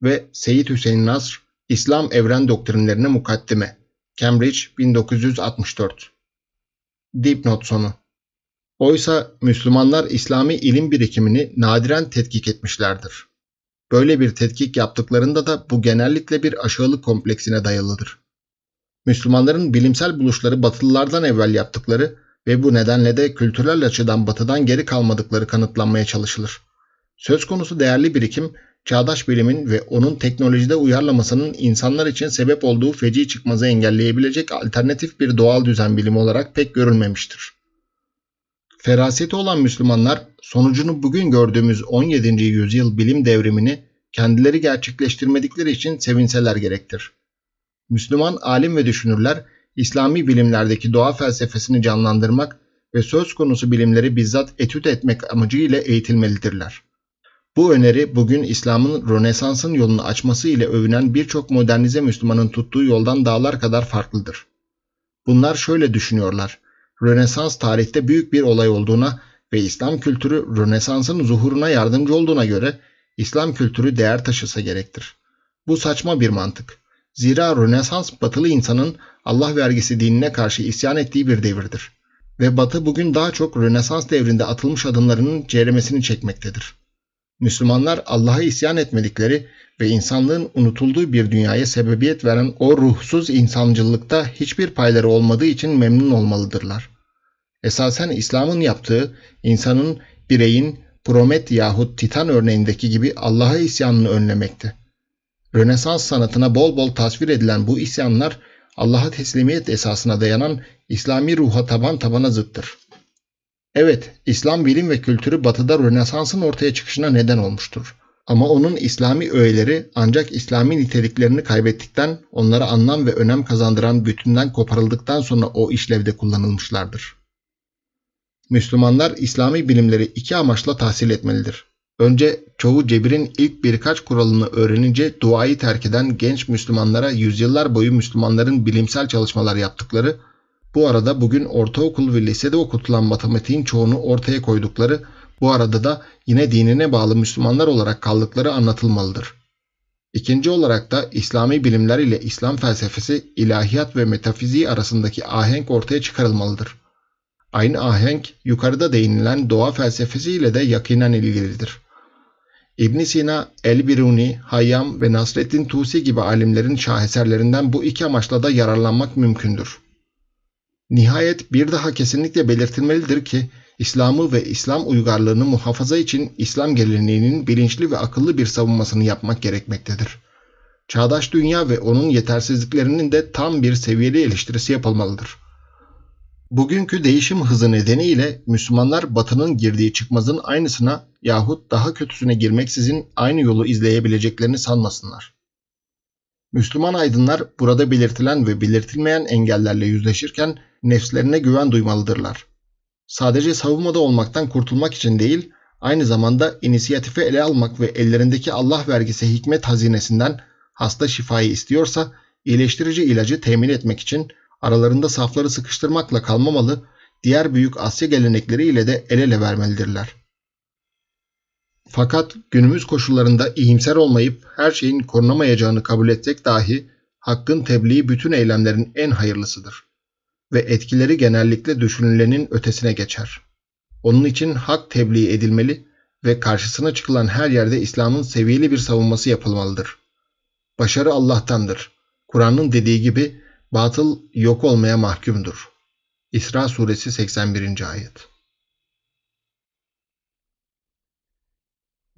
ve Seyit Hüseyin Nasr İslam Evren Doktrinlerine Mukaddime Cambridge 1964 Dipnot sonu. Oysa Müslümanlar İslami ilim birikimini nadiren tetkik etmişlerdir. Böyle bir tetkik yaptıklarında da bu genellikle bir aşağılık kompleksine dayalıdır. Müslümanların bilimsel buluşları Batılılardan evvel yaptıkları ve bu nedenle de kültürel açıdan batıdan geri kalmadıkları kanıtlanmaya çalışılır. Söz konusu değerli birikim çağdaş bilimin ve onun teknolojide uyarlamasının insanlar için sebep olduğu feci çıkmazı engelleyebilecek alternatif bir doğal düzen bilimi olarak pek görülmemiştir. Feraseti olan Müslümanlar sonucunu bugün gördüğümüz 17. yüzyıl bilim devrimini kendileri gerçekleştirmedikleri için sevinseler gerektir. Müslüman alim ve düşünürler İslami bilimlerdeki doğa felsefesini canlandırmak ve söz konusu bilimleri bizzat etüt etmek amacıyla eğitilmelidirler. Bu öneri bugün İslam'ın Rönesans'ın yolunu açması ile övünen birçok modernize Müslümanın tuttuğu yoldan dağlar kadar farklıdır. Bunlar şöyle düşünüyorlar. Rönesans tarihte büyük bir olay olduğuna ve İslam kültürü Rönesans'ın zuhuruna yardımcı olduğuna göre İslam kültürü değer taşısa gerektir. Bu saçma bir mantık. Zira Rönesans batılı insanın Allah vergisi dinine karşı isyan ettiği bir devirdir. Ve batı bugün daha çok Rönesans devrinde atılmış adımlarının ceremesini çekmektedir. Müslümanlar Allah'a isyan etmedikleri ve insanlığın unutulduğu bir dünyaya sebebiyet veren o ruhsuz insancılıkta hiçbir payları olmadığı için memnun olmalıdırlar. Esasen İslam'ın yaptığı insanın, bireyin, Promet yahut Titan örneğindeki gibi Allah'a isyanını önlemekti. Rönesans sanatına bol bol tasvir edilen bu isyanlar Allah'a teslimiyet esasına dayanan İslami ruha taban tabana zıttır. Evet, İslam bilim ve kültürü batıda Rönesans'ın ortaya çıkışına neden olmuştur. Ama onun İslami öğeleri ancak İslami niteliklerini kaybettikten, onlara anlam ve önem kazandıran bütünden koparıldıktan sonra o işlevde kullanılmışlardır. Müslümanlar İslami bilimleri iki amaçla tahsil etmelidir. Önce çoğu cebirin ilk birkaç kuralını öğrenince duayı terk eden genç Müslümanlara yüzyıllar boyu Müslümanların bilimsel çalışmalar yaptıkları bu arada bugün ortaokul ve lisede okutulan matematiğin çoğunu ortaya koydukları, bu arada da yine dinine bağlı Müslümanlar olarak kaldıkları anlatılmalıdır. İkinci olarak da İslami bilimler ile İslam felsefesi, ilahiyat ve metafiziği arasındaki ahenk ortaya çıkarılmalıdır. Aynı ahenk yukarıda değinilen doğa felsefesi ile de yakinen ilgilidir. İbn Sina, El-Biruni, Hayyam ve Nasreddin Tusi gibi alimlerin şaheserlerinden bu iki amaçla da yararlanmak mümkündür. Nihayet bir daha kesinlikle belirtilmelidir ki İslam'ı ve İslam uygarlığını muhafaza için İslam geleneğinin bilinçli ve akıllı bir savunmasını yapmak gerekmektedir. Çağdaş dünya ve onun yetersizliklerinin de tam bir seviyeli eleştirisi yapılmalıdır. Bugünkü değişim hızı nedeniyle Müslümanlar batının girdiği çıkmazın aynısına yahut daha kötüsüne girmeksizin aynı yolu izleyebileceklerini sanmasınlar. Müslüman aydınlar burada belirtilen ve belirtilmeyen engellerle yüzleşirken nefslerine güven duymalıdırlar. Sadece savunmada olmaktan kurtulmak için değil, aynı zamanda inisiyatifi ele almak ve ellerindeki Allah vergisi hikmet hazinesinden hasta şifayı istiyorsa iyileştirici ilacı temin etmek için aralarında safları sıkıştırmakla kalmamalı, diğer büyük Asya gelenekleriyle de el ele vermelidirler. Fakat günümüz koşullarında iyimser olmayıp her şeyin korunamayacağını kabul etsek dahi hakkın tebliği bütün eylemlerin en hayırlısıdır ve etkileri genellikle düşünülenin ötesine geçer. Onun için hak tebliğ edilmeli ve karşısına çıkılan her yerde İslam'ın seviyeli bir savunması yapılmalıdır. Başarı Allah'tandır. Kur'an'ın dediği gibi batıl yok olmaya mahkumdur. İsra suresi 81. ayet.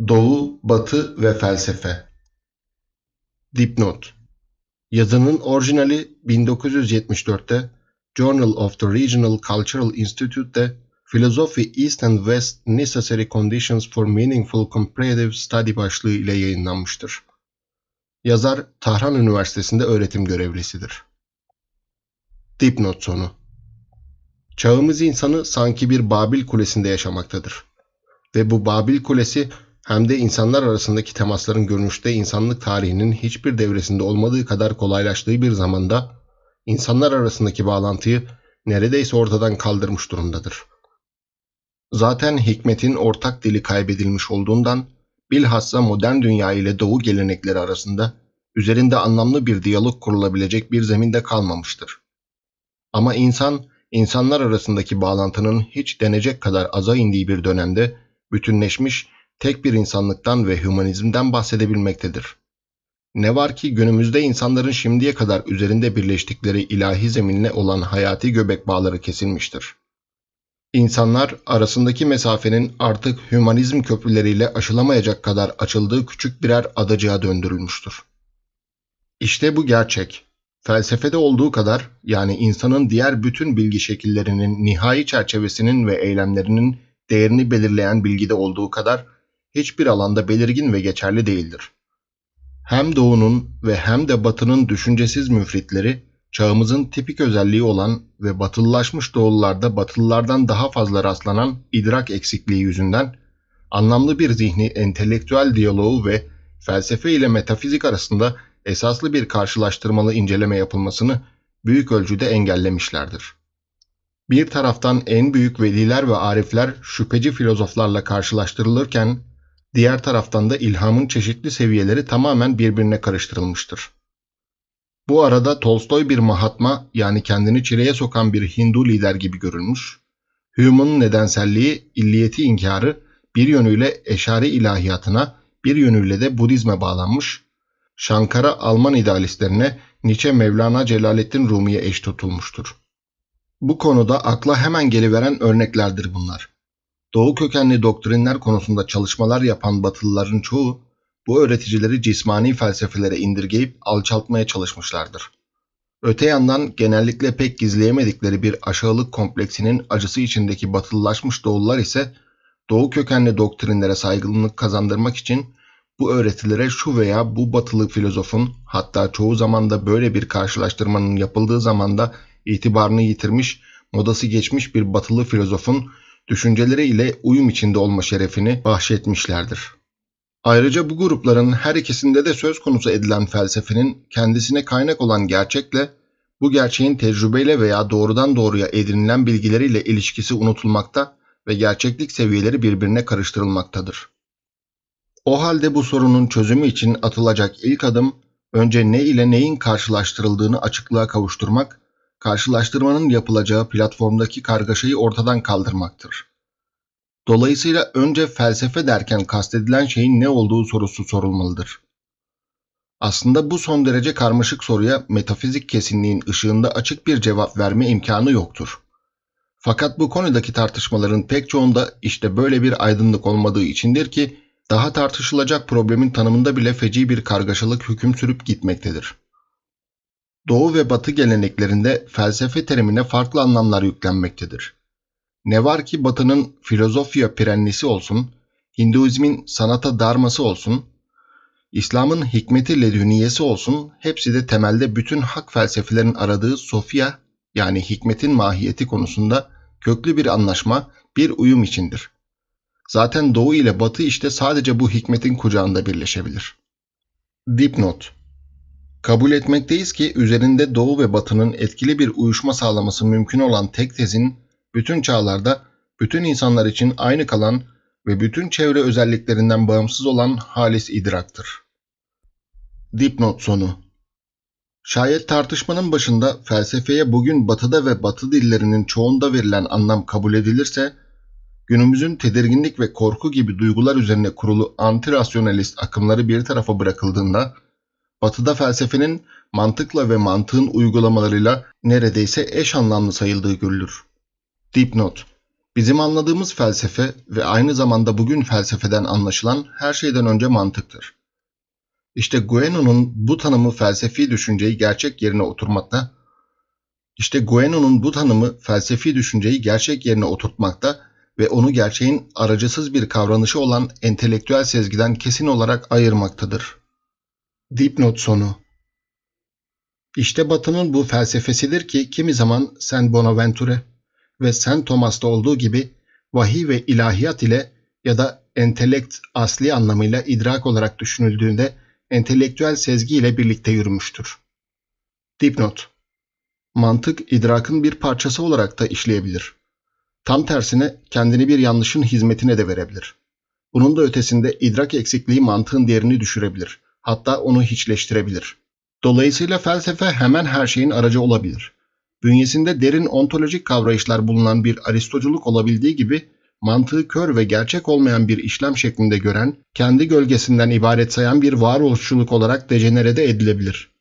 Doğu, Batı ve Felsefe Dipnot Yazının orijinali 1974'te Journal of the Regional Cultural Institute'de Philosophy East and West Necessary Conditions for Meaningful Comparative Study başlığı ile yayınlanmıştır. Yazar Tahran Üniversitesi'nde öğretim görevlisidir. Dipnot sonu Çağımız insanı sanki bir Babil Kulesi'nde yaşamaktadır. Ve bu Babil Kulesi hem de insanlar arasındaki temasların görünüşte insanlık tarihinin hiçbir devresinde olmadığı kadar kolaylaştığı bir zamanda insanlar arasındaki bağlantıyı neredeyse ortadan kaldırmış durumdadır. Zaten hikmetin ortak dili kaybedilmiş olduğundan bilhassa modern dünya ile doğu gelenekleri arasında üzerinde anlamlı bir diyalog kurulabilecek bir zeminde kalmamıştır. Ama insan, insanlar arasındaki bağlantının hiç denecek kadar aza indiği bir dönemde bütünleşmiş tek bir insanlıktan ve hümanizmden bahsedebilmektedir. Ne var ki günümüzde insanların şimdiye kadar üzerinde birleştikleri ilahi zeminle olan hayati göbek bağları kesilmiştir. İnsanlar arasındaki mesafenin artık hümanizm köprüleriyle aşılamayacak kadar açıldığı küçük birer adacığa döndürülmüştür. İşte bu gerçek. Felsefede olduğu kadar yani insanın diğer bütün bilgi şekillerinin nihai çerçevesinin ve eylemlerinin değerini belirleyen bilgide olduğu kadar hiçbir alanda belirgin ve geçerli değildir. Hem doğunun ve hem de batının düşüncesiz müfritleri çağımızın tipik özelliği olan ve batılılaşmış doğullarda batılılardan daha fazla rastlanan idrak eksikliği yüzünden anlamlı bir zihni entelektüel diyaloğu ve felsefe ile metafizik arasında esaslı bir karşılaştırmalı inceleme yapılmasını büyük ölçüde engellemişlerdir. Bir taraftan en büyük veliler ve arifler şüpheci filozoflarla karşılaştırılırken diğer taraftan da ilhamın çeşitli seviyeleri tamamen birbirine karıştırılmıştır. Bu arada Tolstoy bir mahatma yani kendini çileye sokan bir Hindu lider gibi görülmüş, Hume'un nedenselliği, illiyeti inkarı bir yönüyle eşari ilahiyatına, bir yönüyle de Budizme bağlanmış, Shankara Alman idealistlerine Nietzsche Mevlana Celaleddin Rumi'ye eş tutulmuştur. Bu konuda akla hemen geliveren örneklerdir bunlar. Doğu kökenli doktrinler konusunda çalışmalar yapan Batılıların çoğu bu öğreticileri cismani felsefelere indirgeyip alçaltmaya çalışmışlardır. Öte yandan genellikle pek gizleyemedikleri bir aşağılık kompleksinin acısı içindeki batılılaşmış doğullar ise doğu kökenli doktrinlere saygınlık kazandırmak için bu öğretilere şu veya bu batılı filozofun hatta çoğu zamanda böyle bir karşılaştırmanın yapıldığı zamanda itibarını yitirmiş, modası geçmiş bir batılı filozofun düşünceleriyle uyum içinde olma şerefini bahşetmişlerdir. Ayrıca bu grupların her ikisinde de söz konusu edilen felsefenin kendisine kaynak olan gerçekle, bu gerçeğin tecrübeyle veya doğrudan doğruya edinilen bilgileriyle ilişkisi unutulmakta ve gerçeklik seviyeleri birbirine karıştırılmaktadır. O halde bu sorunun çözümü için atılacak ilk adım, önce ne ile neyin karşılaştırıldığını açıklığa kavuşturmak karşılaştırmanın yapılacağı platformdaki kargaşayı ortadan kaldırmaktır. Dolayısıyla önce felsefe derken kastedilen şeyin ne olduğu sorusu sorulmalıdır. Aslında bu son derece karmaşık soruya metafizik kesinliğin ışığında açık bir cevap verme imkanı yoktur. Fakat bu konudaki tartışmaların pek çoğunda işte böyle bir aydınlık olmadığı içindir ki daha tartışılacak problemin tanımında bile feci bir kargaşalık hüküm sürüp gitmektedir. Doğu ve Batı geleneklerinde felsefe terimine farklı anlamlar yüklenmektedir. Ne var ki Batı'nın filozofya pirennisi olsun, Hinduizmin sanata darması olsun, İslam'ın hikmeti ledüniyesi olsun, hepsi de temelde bütün hak felsefelerin aradığı sofya yani hikmetin mahiyeti konusunda köklü bir anlaşma, bir uyum içindir. Zaten doğu ile batı işte sadece bu hikmetin kucağında birleşebilir. Dipnot Kabul etmekteyiz ki üzerinde Doğu ve Batı'nın etkili bir uyuşma sağlaması mümkün olan tek tezin bütün çağlarda bütün insanlar için aynı kalan ve bütün çevre özelliklerinden bağımsız olan halis idraktır. Dipnot sonu Şayet tartışmanın başında felsefeye bugün batıda ve batı dillerinin çoğunda verilen anlam kabul edilirse, günümüzün tedirginlik ve korku gibi duygular üzerine kurulu antirasyonelist akımları bir tarafa bırakıldığında, Batı'da felsefenin mantıkla ve mantığın uygulamalarıyla neredeyse eş anlamlı sayıldığı görülür. Dipnot Bizim anladığımız felsefe ve aynı zamanda bugün felsefeden anlaşılan her şeyden önce mantıktır. İşte Guenon'un bu tanımı felsefi düşünceyi gerçek yerine oturmakta, işte Guenon'un bu tanımı felsefi düşünceyi gerçek yerine oturtmakta ve onu gerçeğin aracısız bir kavranışı olan entelektüel sezgiden kesin olarak ayırmaktadır. Dipnot sonu İşte Batı'nın bu felsefesidir ki kimi zaman Saint Bonaventure ve Saint Thomas'ta olduğu gibi vahiy ve ilahiyat ile ya da entelekt asli anlamıyla idrak olarak düşünüldüğünde entelektüel sezgi ile birlikte yürümüştür. Dipnot Mantık idrakın bir parçası olarak da işleyebilir. Tam tersine kendini bir yanlışın hizmetine de verebilir. Bunun da ötesinde idrak eksikliği mantığın değerini düşürebilir hatta onu hiçleştirebilir. Dolayısıyla felsefe hemen her şeyin aracı olabilir. Bünyesinde derin ontolojik kavrayışlar bulunan bir aristoculuk olabildiği gibi mantığı kör ve gerçek olmayan bir işlem şeklinde gören, kendi gölgesinden ibaret sayan bir varoluşçuluk olarak dejenerede edilebilir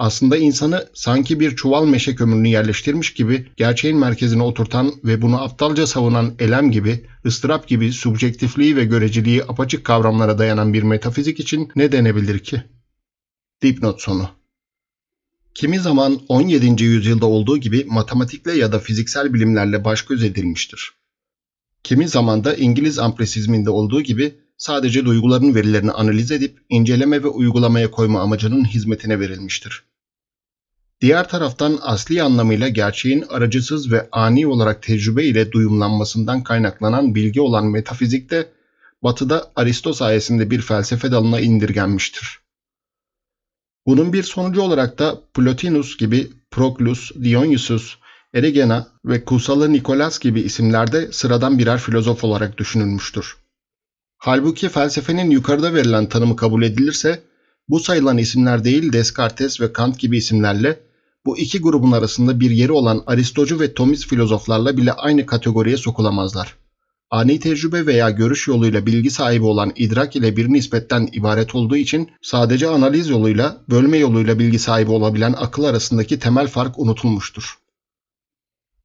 aslında insanı sanki bir çuval meşe kömürünü yerleştirmiş gibi gerçeğin merkezine oturtan ve bunu aptalca savunan elem gibi, ıstırap gibi subjektifliği ve göreciliği apaçık kavramlara dayanan bir metafizik için ne denebilir ki? Dipnot sonu Kimi zaman 17. yüzyılda olduğu gibi matematikle ya da fiziksel bilimlerle başgöz edilmiştir. Kimi zaman da İngiliz ampresizminde olduğu gibi sadece duyguların verilerini analiz edip inceleme ve uygulamaya koyma amacının hizmetine verilmiştir. Diğer taraftan asli anlamıyla gerçeğin aracısız ve ani olarak tecrübe ile duyumlanmasından kaynaklanan bilgi olan metafizik de batıda Aristo sayesinde bir felsefe dalına indirgenmiştir. Bunun bir sonucu olarak da Plotinus gibi Proclus, Dionysus, Erigena ve Kusalı Nikolas gibi isimlerde sıradan birer filozof olarak düşünülmüştür. Halbuki felsefenin yukarıda verilen tanımı kabul edilirse, bu sayılan isimler değil Descartes ve Kant gibi isimlerle bu iki grubun arasında bir yeri olan Aristocu ve Tomist filozoflarla bile aynı kategoriye sokulamazlar. Ani tecrübe veya görüş yoluyla bilgi sahibi olan idrak ile bir nispetten ibaret olduğu için sadece analiz yoluyla, bölme yoluyla bilgi sahibi olabilen akıl arasındaki temel fark unutulmuştur.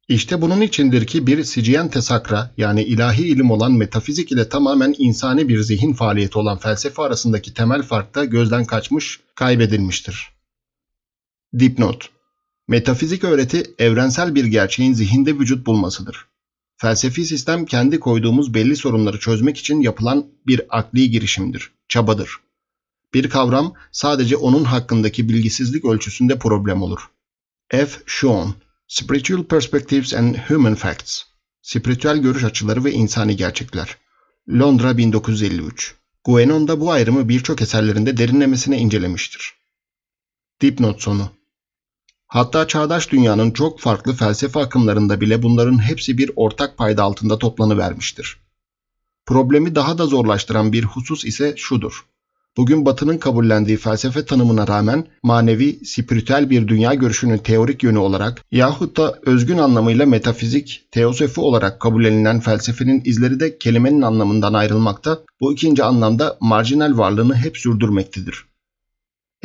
İşte bunun içindir ki bir siciente tesakra, yani ilahi ilim olan metafizik ile tamamen insani bir zihin faaliyeti olan felsefe arasındaki temel fark da gözden kaçmış, kaybedilmiştir. Dipnot Metafizik öğreti evrensel bir gerçeğin zihinde vücut bulmasıdır. Felsefi sistem kendi koyduğumuz belli sorunları çözmek için yapılan bir akli girişimdir, çabadır. Bir kavram sadece onun hakkındaki bilgisizlik ölçüsünde problem olur. F. Schoen, Spiritual Perspectives and Human Facts, Spiritüel Görüş Açıları ve İnsani Gerçekler, Londra 1953. Guénon da bu ayrımı birçok eserlerinde derinlemesine incelemiştir. Dipnot sonu Hatta çağdaş dünyanın çok farklı felsefe akımlarında bile bunların hepsi bir ortak payda altında toplanıvermiştir. Problemi daha da zorlaştıran bir husus ise şudur. Bugün Batı'nın kabullendiği felsefe tanımına rağmen manevi, spiritüel bir dünya görüşünün teorik yönü olarak yahut da özgün anlamıyla metafizik, teosofi olarak kabullenilen felsefenin izleri de kelimenin anlamından ayrılmakta, bu ikinci anlamda marjinal varlığını hep sürdürmektedir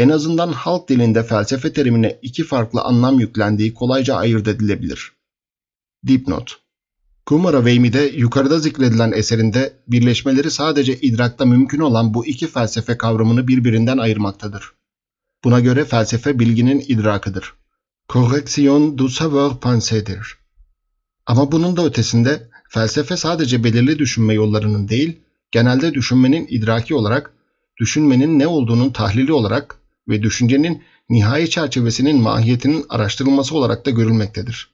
en azından halk dilinde felsefe terimine iki farklı anlam yüklendiği kolayca ayırt edilebilir. Dipnot Kumara Vehmi'de yukarıda zikredilen eserinde birleşmeleri sadece idrakta mümkün olan bu iki felsefe kavramını birbirinden ayırmaktadır. Buna göre felsefe bilginin idrakıdır. Correction du savoir pensé'dir. Ama bunun da ötesinde felsefe sadece belirli düşünme yollarının değil, genelde düşünmenin idraki olarak, düşünmenin ne olduğunun tahlili olarak ve düşüncenin nihai çerçevesinin mahiyetinin araştırılması olarak da görülmektedir.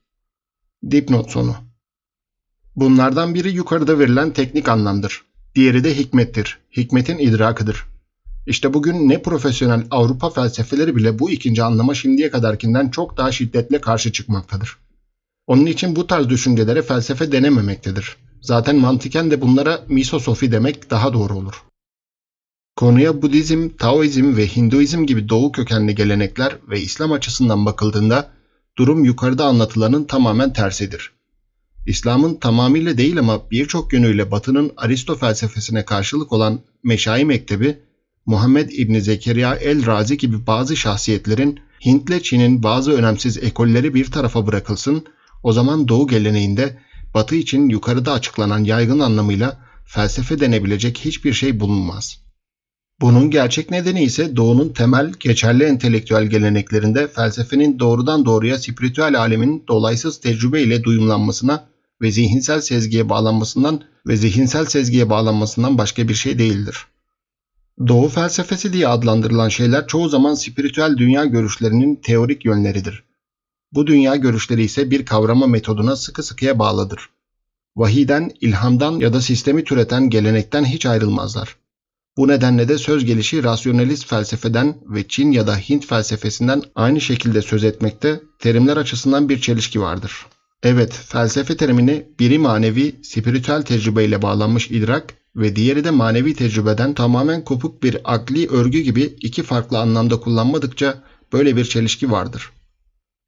Dipnot sonu Bunlardan biri yukarıda verilen teknik anlamdır. Diğeri de hikmettir. Hikmetin idrakıdır. İşte bugün ne profesyonel Avrupa felsefeleri bile bu ikinci anlama şimdiye kadarkinden çok daha şiddetle karşı çıkmaktadır. Onun için bu tarz düşüncelere felsefe denememektedir. Zaten mantıken de bunlara misosofi demek daha doğru olur. Konuya Budizm, Taoizm ve Hinduizm gibi doğu kökenli gelenekler ve İslam açısından bakıldığında durum yukarıda anlatılanın tamamen tersidir. İslam'ın tamamıyla değil ama birçok yönüyle Batı'nın Aristo felsefesine karşılık olan Meşai Mektebi, Muhammed İbni Zekeriya el-Razi gibi bazı şahsiyetlerin Hint'le Çin'in bazı önemsiz ekolleri bir tarafa bırakılsın, o zaman Doğu geleneğinde Batı için yukarıda açıklanan yaygın anlamıyla felsefe denebilecek hiçbir şey bulunmaz.'' Bunun gerçek nedeni ise Doğu'nun temel geçerli entelektüel geleneklerinde felsefenin doğrudan doğruya spiritüel alemin dolaysız tecrübe ile duyumlanmasına ve zihinsel sezgiye bağlanmasından ve zihinsel sezgiye bağlanmasından başka bir şey değildir. Doğu felsefesi diye adlandırılan şeyler çoğu zaman spiritüel dünya görüşlerinin teorik yönleridir. Bu dünya görüşleri ise bir kavrama metoduna sıkı sıkıya bağlıdır. Vahiden, ilhamdan ya da sistemi türeten gelenekten hiç ayrılmazlar. Bu nedenle de söz gelişi rasyonalist felsefeden ve Çin ya da Hint felsefesinden aynı şekilde söz etmekte terimler açısından bir çelişki vardır. Evet, felsefe terimini biri manevi, spiritüel tecrübeyle bağlanmış idrak ve diğeri de manevi tecrübeden tamamen kopuk bir akli örgü gibi iki farklı anlamda kullanmadıkça böyle bir çelişki vardır.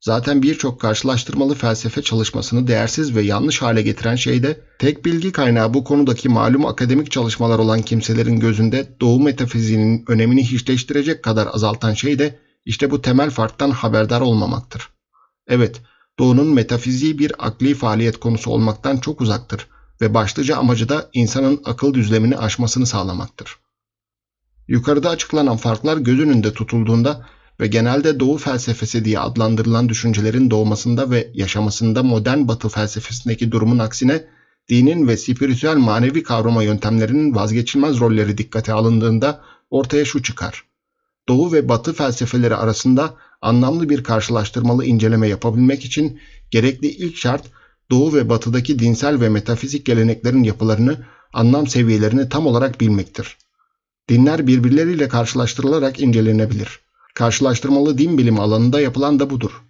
Zaten birçok karşılaştırmalı felsefe çalışmasını değersiz ve yanlış hale getiren şey de tek bilgi kaynağı bu konudaki malum akademik çalışmalar olan kimselerin gözünde doğu metafiziğinin önemini hiçleştirecek kadar azaltan şey de işte bu temel farktan haberdar olmamaktır. Evet, doğunun metafiziği bir akli faaliyet konusu olmaktan çok uzaktır ve başlıca amacı da insanın akıl düzlemini aşmasını sağlamaktır. Yukarıda açıklanan farklar göz önünde tutulduğunda ve genelde Doğu felsefesi diye adlandırılan düşüncelerin doğmasında ve yaşamasında modern Batı felsefesindeki durumun aksine dinin ve spiritüel manevi kavrama yöntemlerinin vazgeçilmez rolleri dikkate alındığında ortaya şu çıkar. Doğu ve Batı felsefeleri arasında anlamlı bir karşılaştırmalı inceleme yapabilmek için gerekli ilk şart Doğu ve Batı'daki dinsel ve metafizik geleneklerin yapılarını, anlam seviyelerini tam olarak bilmektir. Dinler birbirleriyle karşılaştırılarak incelenebilir. Karşılaştırmalı din bilimi alanında yapılan da budur.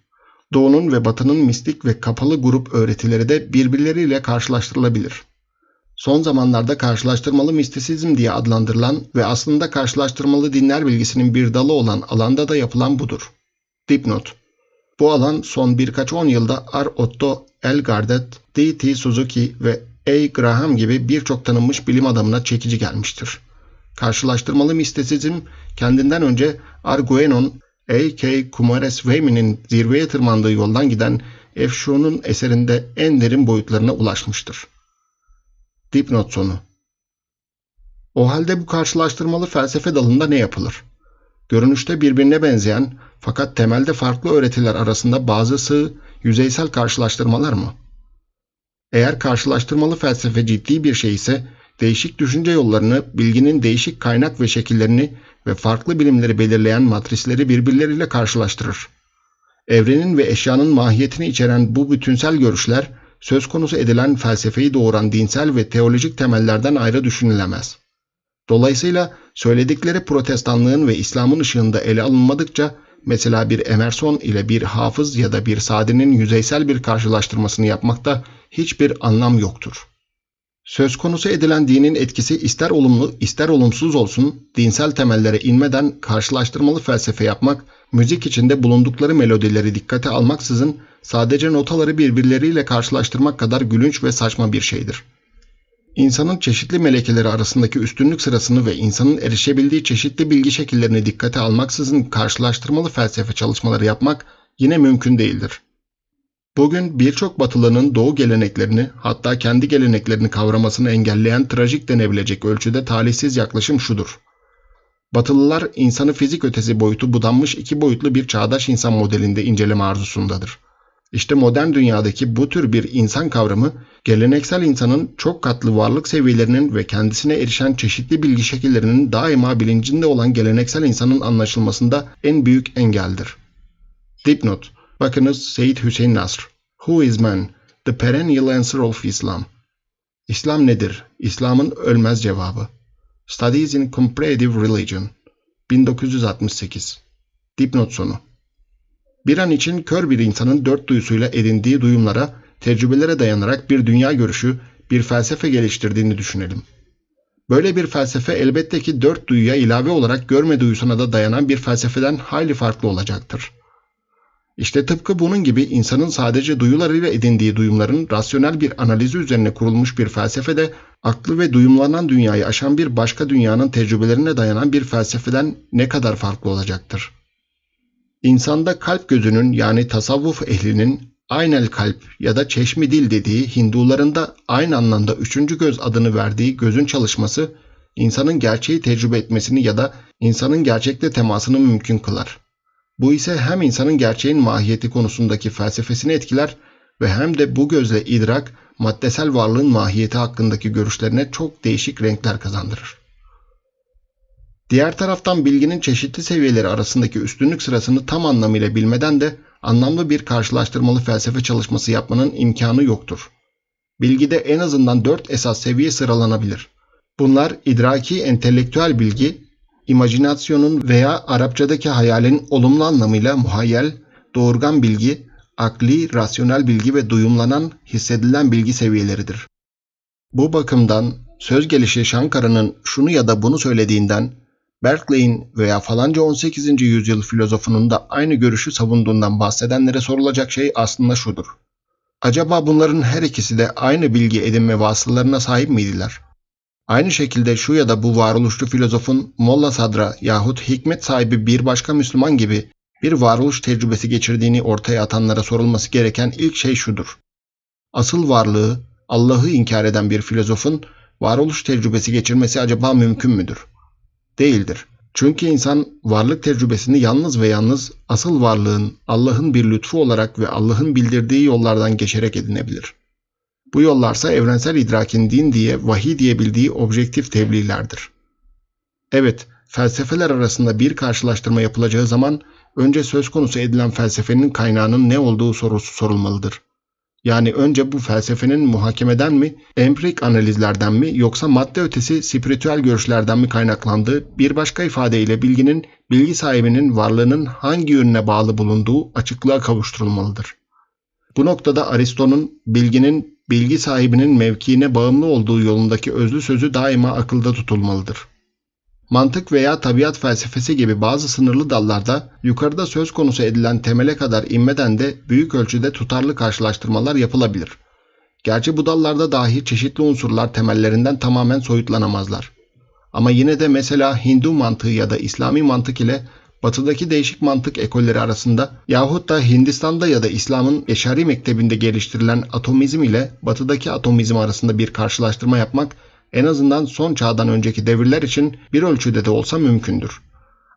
Doğunun ve Batı'nın mistik ve kapalı grup öğretileri de birbirleriyle karşılaştırılabilir. Son zamanlarda karşılaştırmalı mistisizm diye adlandırılan ve aslında karşılaştırmalı dinler bilgisinin bir dalı olan alanda da yapılan budur. Dipnot Bu alan son birkaç on yılda R. Otto Elgardet, D. T. Suzuki ve A. Graham gibi birçok tanınmış bilim adamına çekici gelmiştir. Karşılaştırmalı mistisizm kendinden önce Arguenon, A.K. Kumaraswamy'nin zirveye tırmandığı yoldan giden F. Efşu'nun eserinde en derin boyutlarına ulaşmıştır. Dipnot sonu O halde bu karşılaştırmalı felsefe dalında ne yapılır? Görünüşte birbirine benzeyen fakat temelde farklı öğretiler arasında bazı sığ, yüzeysel karşılaştırmalar mı? Eğer karşılaştırmalı felsefe ciddi bir şey ise değişik düşünce yollarını, bilginin değişik kaynak ve şekillerini ve farklı bilimleri belirleyen matrisleri birbirleriyle karşılaştırır. Evrenin ve eşyanın mahiyetini içeren bu bütünsel görüşler, söz konusu edilen felsefeyi doğuran dinsel ve teolojik temellerden ayrı düşünülemez. Dolayısıyla söyledikleri protestanlığın ve İslam'ın ışığında ele alınmadıkça mesela bir Emerson ile bir hafız ya da bir Sadi'nin yüzeysel bir karşılaştırmasını yapmakta hiçbir anlam yoktur. Söz konusu edilen dinin etkisi ister olumlu ister olumsuz olsun dinsel temellere inmeden karşılaştırmalı felsefe yapmak, müzik içinde bulundukları melodileri dikkate almaksızın sadece notaları birbirleriyle karşılaştırmak kadar gülünç ve saçma bir şeydir. İnsanın çeşitli melekeleri arasındaki üstünlük sırasını ve insanın erişebildiği çeşitli bilgi şekillerini dikkate almaksızın karşılaştırmalı felsefe çalışmaları yapmak yine mümkün değildir. Bugün birçok batılının doğu geleneklerini hatta kendi geleneklerini kavramasını engelleyen trajik denebilecek ölçüde talihsiz yaklaşım şudur. Batılılar insanı fizik ötesi boyutu budanmış iki boyutlu bir çağdaş insan modelinde inceleme arzusundadır. İşte modern dünyadaki bu tür bir insan kavramı, geleneksel insanın çok katlı varlık seviyelerinin ve kendisine erişen çeşitli bilgi şekillerinin daima bilincinde olan geleneksel insanın anlaşılmasında en büyük engeldir. Dipnot Bakınız Seyit Hüseyin Nasr. Who is man? The perennial answer of Islam. İslam nedir? İslam'ın ölmez cevabı. Studies in Comparative Religion. 1968. Dipnot sonu. Bir an için kör bir insanın dört duyusuyla edindiği duyumlara, tecrübelere dayanarak bir dünya görüşü, bir felsefe geliştirdiğini düşünelim. Böyle bir felsefe elbette ki dört duyuya ilave olarak görme duyusuna da dayanan bir felsefeden hayli farklı olacaktır. İşte tıpkı bunun gibi insanın sadece duyularıyla edindiği duyumların rasyonel bir analizi üzerine kurulmuş bir felsefe de aklı ve duyumlanan dünyayı aşan bir başka dünyanın tecrübelerine dayanan bir felsefeden ne kadar farklı olacaktır? İnsanda kalp gözünün yani tasavvuf ehlinin aynel kalp ya da çeşmi dil dediği Hinduların da aynı anlamda üçüncü göz adını verdiği gözün çalışması insanın gerçeği tecrübe etmesini ya da insanın gerçekle temasını mümkün kılar.'' Bu ise hem insanın gerçeğin mahiyeti konusundaki felsefesini etkiler ve hem de bu gözle idrak maddesel varlığın mahiyeti hakkındaki görüşlerine çok değişik renkler kazandırır. Diğer taraftan bilginin çeşitli seviyeleri arasındaki üstünlük sırasını tam anlamıyla bilmeden de anlamlı bir karşılaştırmalı felsefe çalışması yapmanın imkanı yoktur. Bilgide en azından dört esas seviye sıralanabilir. Bunlar idraki entelektüel bilgi, imajinasyonun veya Arapçadaki hayalin olumlu anlamıyla muhayyel, doğurgan bilgi, akli, rasyonel bilgi ve duyumlanan, hissedilen bilgi seviyeleridir. Bu bakımdan söz gelişi Şankara'nın şunu ya da bunu söylediğinden, Berkeley'in veya falanca 18. yüzyıl filozofunun da aynı görüşü savunduğundan bahsedenlere sorulacak şey aslında şudur. Acaba bunların her ikisi de aynı bilgi edinme vasıtalarına sahip miydiler? Aynı şekilde şu ya da bu varoluşçu filozofun Molla Sadra yahut hikmet sahibi bir başka Müslüman gibi bir varoluş tecrübesi geçirdiğini ortaya atanlara sorulması gereken ilk şey şudur. Asıl varlığı, Allah'ı inkar eden bir filozofun varoluş tecrübesi geçirmesi acaba mümkün müdür? Değildir. Çünkü insan varlık tecrübesini yalnız ve yalnız asıl varlığın Allah'ın bir lütfu olarak ve Allah'ın bildirdiği yollardan geçerek edinebilir.'' Bu yollarsa evrensel idrakin din diye, vahiy diye bildiği objektif tebliğlerdir. Evet, felsefeler arasında bir karşılaştırma yapılacağı zaman önce söz konusu edilen felsefenin kaynağının ne olduğu sorusu sorulmalıdır. Yani önce bu felsefenin muhakemeden mi, empirik analizlerden mi yoksa madde ötesi spiritüel görüşlerden mi kaynaklandığı bir başka ifadeyle bilginin, bilgi sahibinin varlığının hangi yönüne bağlı bulunduğu açıklığa kavuşturulmalıdır. Bu noktada Aristo'nun bilginin bilgi sahibinin mevkiine bağımlı olduğu yolundaki özlü sözü daima akılda tutulmalıdır. Mantık veya tabiat felsefesi gibi bazı sınırlı dallarda yukarıda söz konusu edilen temele kadar inmeden de büyük ölçüde tutarlı karşılaştırmalar yapılabilir. Gerçi bu dallarda dahi çeşitli unsurlar temellerinden tamamen soyutlanamazlar. Ama yine de mesela Hindu mantığı ya da İslami mantık ile batıdaki değişik mantık ekolleri arasında yahut da Hindistan'da ya da İslam'ın Eşari Mektebi'nde geliştirilen atomizm ile batıdaki atomizm arasında bir karşılaştırma yapmak en azından son çağdan önceki devirler için bir ölçüde de olsa mümkündür.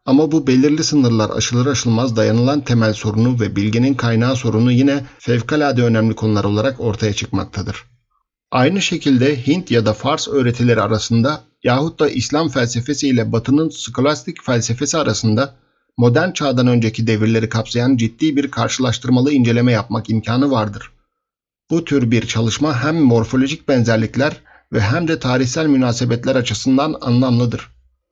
Ama bu belirli sınırlar aşılır aşılmaz dayanılan temel sorunu ve bilginin kaynağı sorunu yine fevkalade önemli konular olarak ortaya çıkmaktadır. Aynı şekilde Hint ya da Fars öğretileri arasında yahut da İslam felsefesi ile Batı'nın skolastik felsefesi arasında modern çağdan önceki devirleri kapsayan ciddi bir karşılaştırmalı inceleme yapmak imkanı vardır. Bu tür bir çalışma hem morfolojik benzerlikler ve hem de tarihsel münasebetler açısından anlamlıdır.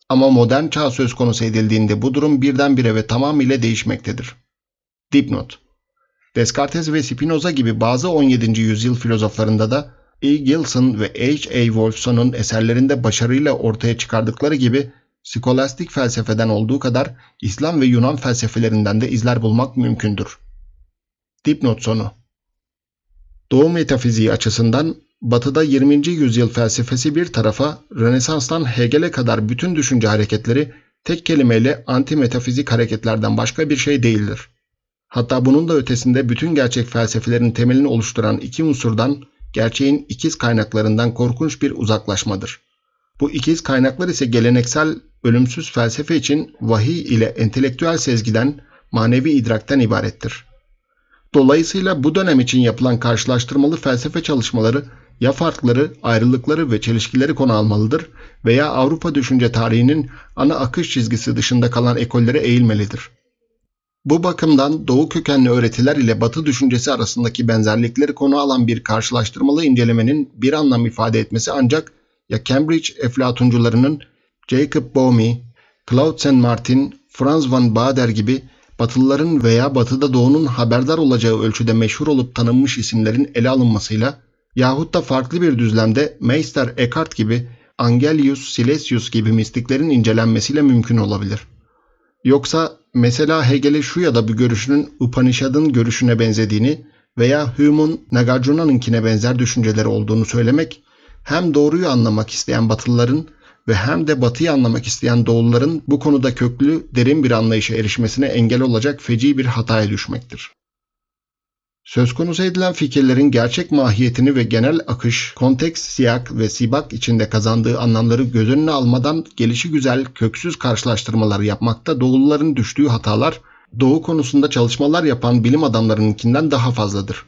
Ama modern çağ söz konusu edildiğinde bu durum birdenbire ve tamamıyla değişmektedir. Dipnot Descartes ve Spinoza gibi bazı 17. yüzyıl filozoflarında da E. Gilson ve H. A. Wolfson'un eserlerinde başarıyla ortaya çıkardıkları gibi skolastik felsefeden olduğu kadar İslam ve Yunan felsefelerinden de izler bulmak mümkündür. Dipnot sonu Doğu metafiziği açısından Batı'da 20. yüzyıl felsefesi bir tarafa, Rönesans'tan Hegel'e kadar bütün düşünce hareketleri tek kelimeyle anti metafizik hareketlerden başka bir şey değildir. Hatta bunun da ötesinde bütün gerçek felsefelerin temelini oluşturan iki unsurdan, gerçeğin ikiz kaynaklarından korkunç bir uzaklaşmadır. Bu ikiz kaynaklar ise geleneksel ölümsüz felsefe için vahiy ile entelektüel sezgiden, manevi idrakten ibarettir. Dolayısıyla bu dönem için yapılan karşılaştırmalı felsefe çalışmaları ya farkları, ayrılıkları ve çelişkileri konu almalıdır veya Avrupa düşünce tarihinin ana akış çizgisi dışında kalan ekollere eğilmelidir. Bu bakımdan doğu kökenli öğretiler ile batı düşüncesi arasındaki benzerlikleri konu alan bir karşılaştırmalı incelemenin bir anlam ifade etmesi ancak ya Cambridge eflatuncularının Jacob Boehme, Claude Saint-Martin, Franz van Baader gibi Batılıların veya Batı'da Doğu'nun haberdar olacağı ölçüde meşhur olup tanınmış isimlerin ele alınmasıyla yahut da farklı bir düzlemde Meister Eckhart gibi Angelius Silesius gibi mistiklerin incelenmesiyle mümkün olabilir. Yoksa mesela Hegel'e şu ya da bu görüşünün Upanishad'ın görüşüne benzediğini veya Hume'un Nagarjuna'nınkine benzer düşünceleri olduğunu söylemek hem doğruyu anlamak isteyen Batılıların ve hem de Batı'yı anlamak isteyen Doğulların bu konuda köklü, derin bir anlayışa erişmesine engel olacak feci bir hataya düşmektir. Söz konusu edilen fikirlerin gerçek mahiyetini ve genel akış, konteks, siyak ve sibak içinde kazandığı anlamları göz önüne almadan gelişi güzel, köksüz karşılaştırmalar yapmakta Doğulların düştüğü hatalar, doğu konusunda çalışmalar yapan bilim adamlarınınkinden daha fazladır.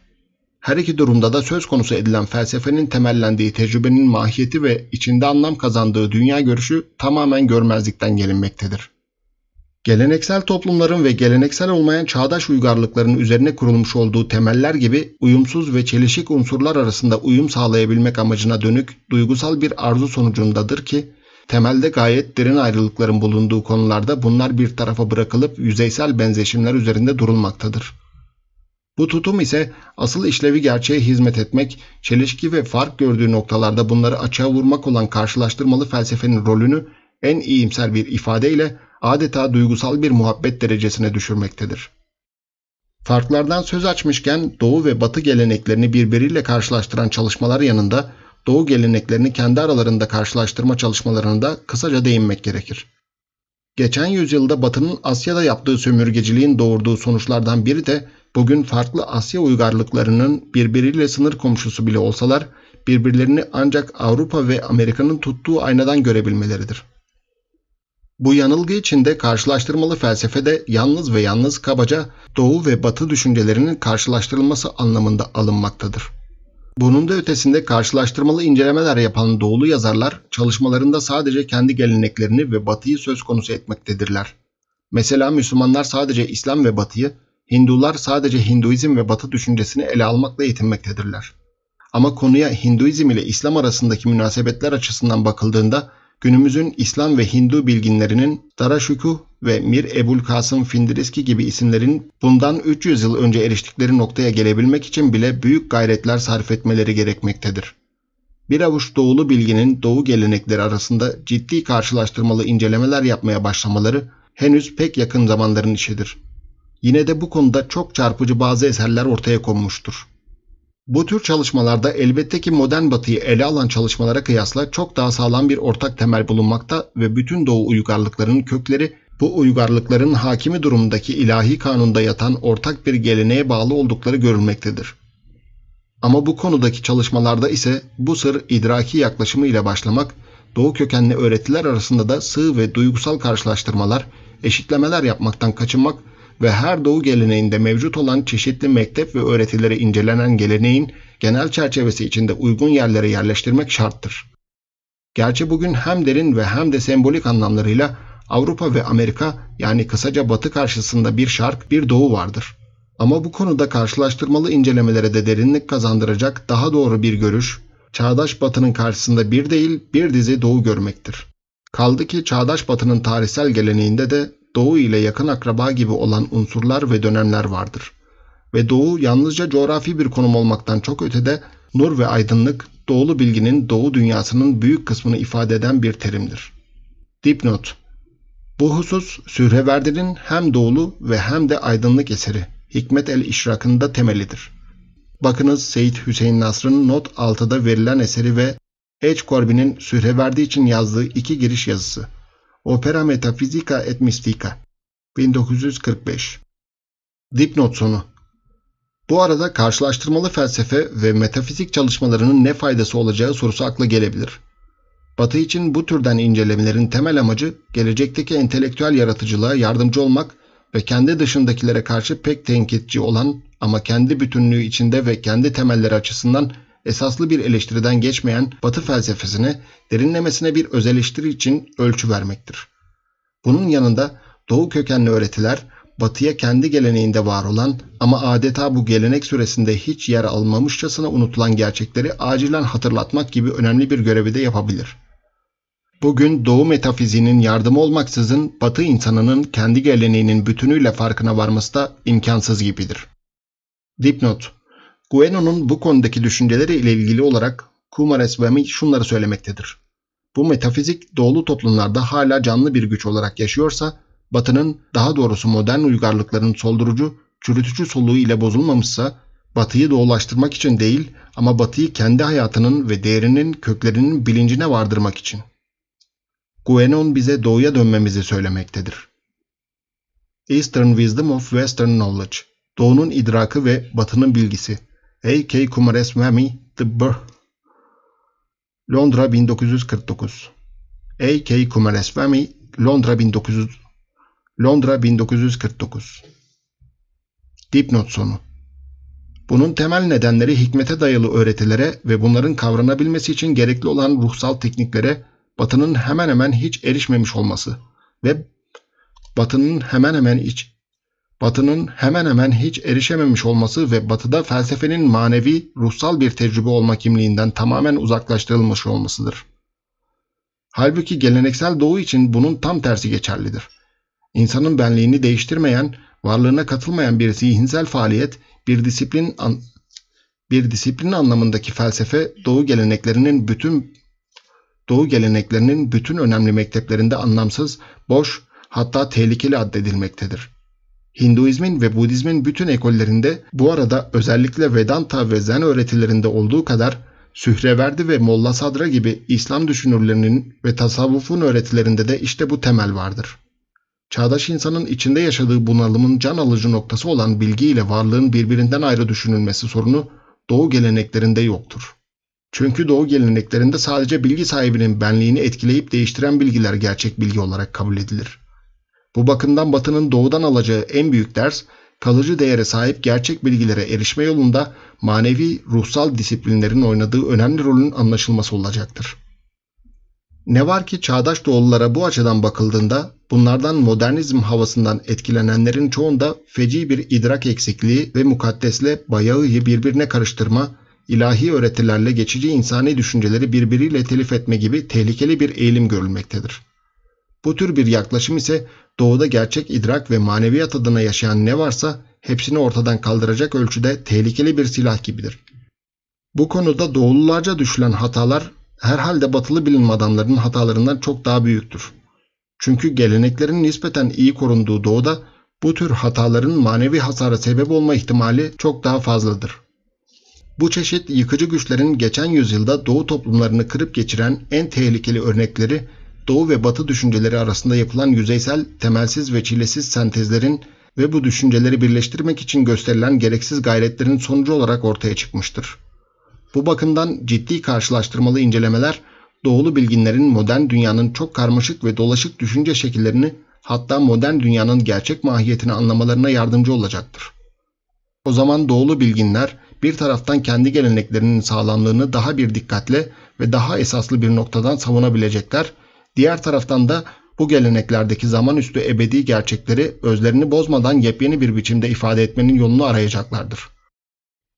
Her iki durumda da söz konusu edilen felsefenin temellendiği tecrübenin mahiyeti ve içinde anlam kazandığı dünya görüşü tamamen görmezlikten gelinmektedir. Geleneksel toplumların ve geleneksel olmayan çağdaş uygarlıkların üzerine kurulmuş olduğu temeller gibi uyumsuz ve çelişik unsurlar arasında uyum sağlayabilmek amacına dönük duygusal bir arzu sonucundadır ki temelde gayet derin ayrılıkların bulunduğu konularda bunlar bir tarafa bırakılıp yüzeysel benzeşimler üzerinde durulmaktadır. Bu tutum ise asıl işlevi gerçeğe hizmet etmek, çelişki ve fark gördüğü noktalarda bunları açığa vurmak olan karşılaştırmalı felsefenin rolünü en iyimser bir ifadeyle adeta duygusal bir muhabbet derecesine düşürmektedir. Farklardan söz açmışken Doğu ve Batı geleneklerini birbiriyle karşılaştıran çalışmalar yanında Doğu geleneklerini kendi aralarında karşılaştırma çalışmalarına da kısaca değinmek gerekir. Geçen yüzyılda Batı'nın Asya'da yaptığı sömürgeciliğin doğurduğu sonuçlardan biri de Bugün farklı Asya uygarlıklarının birbiriyle sınır komşusu bile olsalar birbirlerini ancak Avrupa ve Amerika'nın tuttuğu aynadan görebilmeleridir. Bu yanılgı içinde karşılaştırmalı felsefe de yalnız ve yalnız kabaca doğu ve batı düşüncelerinin karşılaştırılması anlamında alınmaktadır. Bunun da ötesinde karşılaştırmalı incelemeler yapan doğulu yazarlar çalışmalarında sadece kendi geleneklerini ve batıyı söz konusu etmektedirler. Mesela Müslümanlar sadece İslam ve batıyı, Hindular sadece Hinduizm ve Batı düşüncesini ele almakla yetinmektedirler. Ama konuya Hinduizm ile İslam arasındaki münasebetler açısından bakıldığında günümüzün İslam ve Hindu bilginlerinin Daraşuku ve Mir Ebul Kasım Findiriski gibi isimlerin bundan 300 yıl önce eriştikleri noktaya gelebilmek için bile büyük gayretler sarf etmeleri gerekmektedir. Bir avuç doğulu bilginin doğu gelenekleri arasında ciddi karşılaştırmalı incelemeler yapmaya başlamaları henüz pek yakın zamanların işidir yine de bu konuda çok çarpıcı bazı eserler ortaya konmuştur. Bu tür çalışmalarda elbette ki modern batıyı ele alan çalışmalara kıyasla çok daha sağlam bir ortak temel bulunmakta ve bütün doğu uygarlıklarının kökleri bu uygarlıkların hakimi durumdaki ilahi kanunda yatan ortak bir geleneğe bağlı oldukları görülmektedir. Ama bu konudaki çalışmalarda ise bu sır idraki yaklaşımı ile başlamak, doğu kökenli öğretiler arasında da sığ ve duygusal karşılaştırmalar, eşitlemeler yapmaktan kaçınmak ve her doğu geleneğinde mevcut olan çeşitli mektep ve öğretilere incelenen geleneğin genel çerçevesi içinde uygun yerlere yerleştirmek şarttır. Gerçi bugün hem derin ve hem de sembolik anlamlarıyla Avrupa ve Amerika yani kısaca batı karşısında bir şark bir doğu vardır. Ama bu konuda karşılaştırmalı incelemelere de derinlik kazandıracak daha doğru bir görüş, çağdaş batının karşısında bir değil bir dizi doğu görmektir. Kaldı ki çağdaş batının tarihsel geleneğinde de Doğu ile yakın akraba gibi olan unsurlar ve dönemler vardır. Ve Doğu yalnızca coğrafi bir konum olmaktan çok ötede nur ve aydınlık, doğulu bilginin doğu dünyasının büyük kısmını ifade eden bir terimdir. Dipnot Bu husus Sühreverdi'nin hem doğulu ve hem de aydınlık eseri Hikmet el İşrak'ında temelidir. Bakınız Seyit Hüseyin Nasr'ın not 6'da verilen eseri ve H. Corbin'in Sühreverdi için yazdığı iki giriş yazısı. Opera Metafizika et Mystica, 1945 Dipnot sonu Bu arada karşılaştırmalı felsefe ve metafizik çalışmalarının ne faydası olacağı sorusu akla gelebilir. Batı için bu türden incelemelerin temel amacı gelecekteki entelektüel yaratıcılığa yardımcı olmak ve kendi dışındakilere karşı pek tenkitçi olan ama kendi bütünlüğü içinde ve kendi temelleri açısından esaslı bir eleştiriden geçmeyen Batı felsefesine derinlemesine bir öz eleştiri için ölçü vermektir. Bunun yanında Doğu kökenli öğretiler Batı'ya kendi geleneğinde var olan ama adeta bu gelenek süresinde hiç yer almamışçasına unutulan gerçekleri acilen hatırlatmak gibi önemli bir görevi de yapabilir. Bugün Doğu metafiziğinin yardımı olmaksızın Batı insanının kendi geleneğinin bütünüyle farkına varması da imkansız gibidir. Dipnot Gueno'nun bu konudaki düşünceleri ile ilgili olarak Kumares şunları söylemektedir. Bu metafizik doğulu toplumlarda hala canlı bir güç olarak yaşıyorsa, Batı'nın daha doğrusu modern uygarlıkların soldurucu, çürütücü soluğu ile bozulmamışsa, Batı'yı doğulaştırmak için değil ama Batı'yı kendi hayatının ve değerinin köklerinin bilincine vardırmak için. Guenon bize doğuya dönmemizi söylemektedir. Eastern Wisdom of Western Knowledge Doğunun idraki ve batının bilgisi A.K. Kumaraswamy The Birth Londra 1949 A.K. Kumaraswamy Londra 1900 Londra 1949 Dipnot sonu bunun temel nedenleri hikmete dayalı öğretilere ve bunların kavranabilmesi için gerekli olan ruhsal tekniklere Batı'nın hemen hemen hiç erişmemiş olması ve Batı'nın hemen hemen hiç Batı'nın hemen hemen hiç erişememiş olması ve Batı'da felsefenin manevi, ruhsal bir tecrübe olma kimliğinden tamamen uzaklaştırılmış olmasıdır. Halbuki geleneksel doğu için bunun tam tersi geçerlidir. İnsanın benliğini değiştirmeyen, varlığına katılmayan bir zihinsel faaliyet, bir disiplin an bir disiplin anlamındaki felsefe doğu geleneklerinin bütün doğu geleneklerinin bütün önemli mekteplerinde anlamsız, boş, hatta tehlikeli addedilmektedir. Hinduizmin ve Budizmin bütün ekollerinde bu arada özellikle Vedanta ve Zen öğretilerinde olduğu kadar Sühreverdi ve Molla Sadra gibi İslam düşünürlerinin ve tasavvufun öğretilerinde de işte bu temel vardır. Çağdaş insanın içinde yaşadığı bunalımın can alıcı noktası olan bilgi ile varlığın birbirinden ayrı düşünülmesi sorunu Doğu geleneklerinde yoktur. Çünkü Doğu geleneklerinde sadece bilgi sahibinin benliğini etkileyip değiştiren bilgiler gerçek bilgi olarak kabul edilir. Bu bakımdan Batı'nın doğudan alacağı en büyük ders kalıcı değere sahip gerçek bilgilere erişme yolunda manevi ruhsal disiplinlerin oynadığı önemli rolün anlaşılması olacaktır. Ne var ki çağdaş doğullara bu açıdan bakıldığında bunlardan modernizm havasından etkilenenlerin çoğunda feci bir idrak eksikliği ve mukaddesle bayağıyı birbirine karıştırma, ilahi öğretilerle geçici insani düşünceleri birbiriyle telif etme gibi tehlikeli bir eğilim görülmektedir. Bu tür bir yaklaşım ise doğuda gerçek idrak ve maneviyat adına yaşayan ne varsa hepsini ortadan kaldıracak ölçüde tehlikeli bir silah gibidir. Bu konuda doğulularca düşülen hatalar herhalde batılı bilim adamlarının hatalarından çok daha büyüktür. Çünkü geleneklerin nispeten iyi korunduğu doğuda bu tür hataların manevi hasara sebep olma ihtimali çok daha fazladır. Bu çeşit yıkıcı güçlerin geçen yüzyılda doğu toplumlarını kırıp geçiren en tehlikeli örnekleri Doğu ve Batı düşünceleri arasında yapılan yüzeysel, temelsiz ve çilesiz sentezlerin ve bu düşünceleri birleştirmek için gösterilen gereksiz gayretlerin sonucu olarak ortaya çıkmıştır. Bu bakımdan ciddi karşılaştırmalı incelemeler, doğulu bilginlerin modern dünyanın çok karmaşık ve dolaşık düşünce şekillerini hatta modern dünyanın gerçek mahiyetini anlamalarına yardımcı olacaktır. O zaman doğulu bilginler bir taraftan kendi geleneklerinin sağlamlığını daha bir dikkatle ve daha esaslı bir noktadan savunabilecekler Diğer taraftan da bu geleneklerdeki zaman üstü ebedi gerçekleri özlerini bozmadan yepyeni bir biçimde ifade etmenin yolunu arayacaklardır.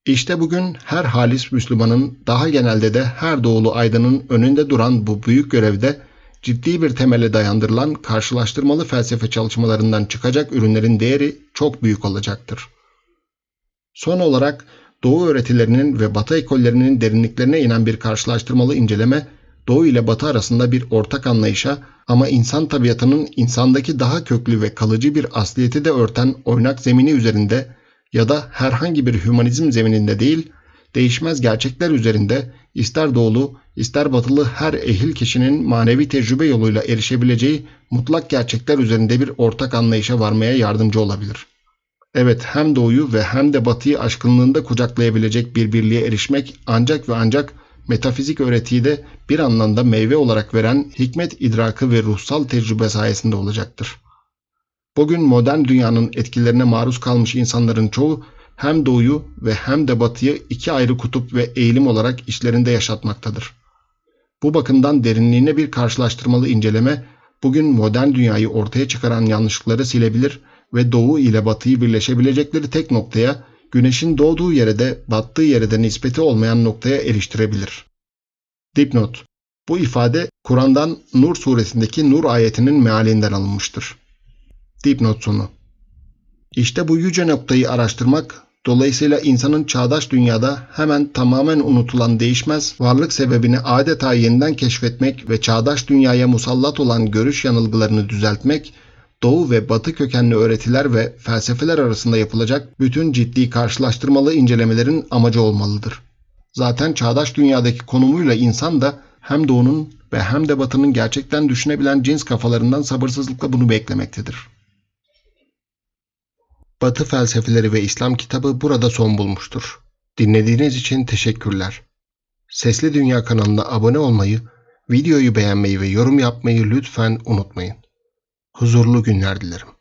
İşte bugün her halis Müslümanın, daha genelde de her doğulu aydının önünde duran bu büyük görevde ciddi bir temele dayandırılan karşılaştırmalı felsefe çalışmalarından çıkacak ürünlerin değeri çok büyük olacaktır. Son olarak Doğu öğretilerinin ve Batı ekollerinin derinliklerine inen bir karşılaştırmalı inceleme Doğu ile Batı arasında bir ortak anlayışa ama insan tabiatının insandaki daha köklü ve kalıcı bir asliyeti de örten oynak zemini üzerinde ya da herhangi bir hümanizm zemininde değil, değişmez gerçekler üzerinde ister doğulu ister batılı her ehil kişinin manevi tecrübe yoluyla erişebileceği mutlak gerçekler üzerinde bir ortak anlayışa varmaya yardımcı olabilir. Evet hem doğuyu ve hem de batıyı aşkınlığında kucaklayabilecek bir birliğe erişmek ancak ve ancak metafizik öğretiyi de bir anlamda meyve olarak veren hikmet idrakı ve ruhsal tecrübe sayesinde olacaktır. Bugün modern dünyanın etkilerine maruz kalmış insanların çoğu hem doğuyu ve hem de batıyı iki ayrı kutup ve eğilim olarak işlerinde yaşatmaktadır. Bu bakımdan derinliğine bir karşılaştırmalı inceleme bugün modern dünyayı ortaya çıkaran yanlışlıkları silebilir ve doğu ile batıyı birleşebilecekleri tek noktaya güneşin doğduğu yere de battığı yere de nispeti olmayan noktaya eriştirebilir. Dipnot Bu ifade Kur'an'dan Nur suresindeki Nur ayetinin mealinden alınmıştır. Dipnot sonu İşte bu yüce noktayı araştırmak Dolayısıyla insanın çağdaş dünyada hemen tamamen unutulan değişmez varlık sebebini adeta yeniden keşfetmek ve çağdaş dünyaya musallat olan görüş yanılgılarını düzeltmek Doğu ve Batı kökenli öğretiler ve felsefeler arasında yapılacak bütün ciddi karşılaştırmalı incelemelerin amacı olmalıdır. Zaten çağdaş dünyadaki konumuyla insan da hem Doğu'nun ve hem de Batı'nın gerçekten düşünebilen cins kafalarından sabırsızlıkla bunu beklemektedir. Batı felsefeleri ve İslam kitabı burada son bulmuştur. Dinlediğiniz için teşekkürler. Sesli Dünya kanalına abone olmayı, videoyu beğenmeyi ve yorum yapmayı lütfen unutmayın huzurlu günler dilerim.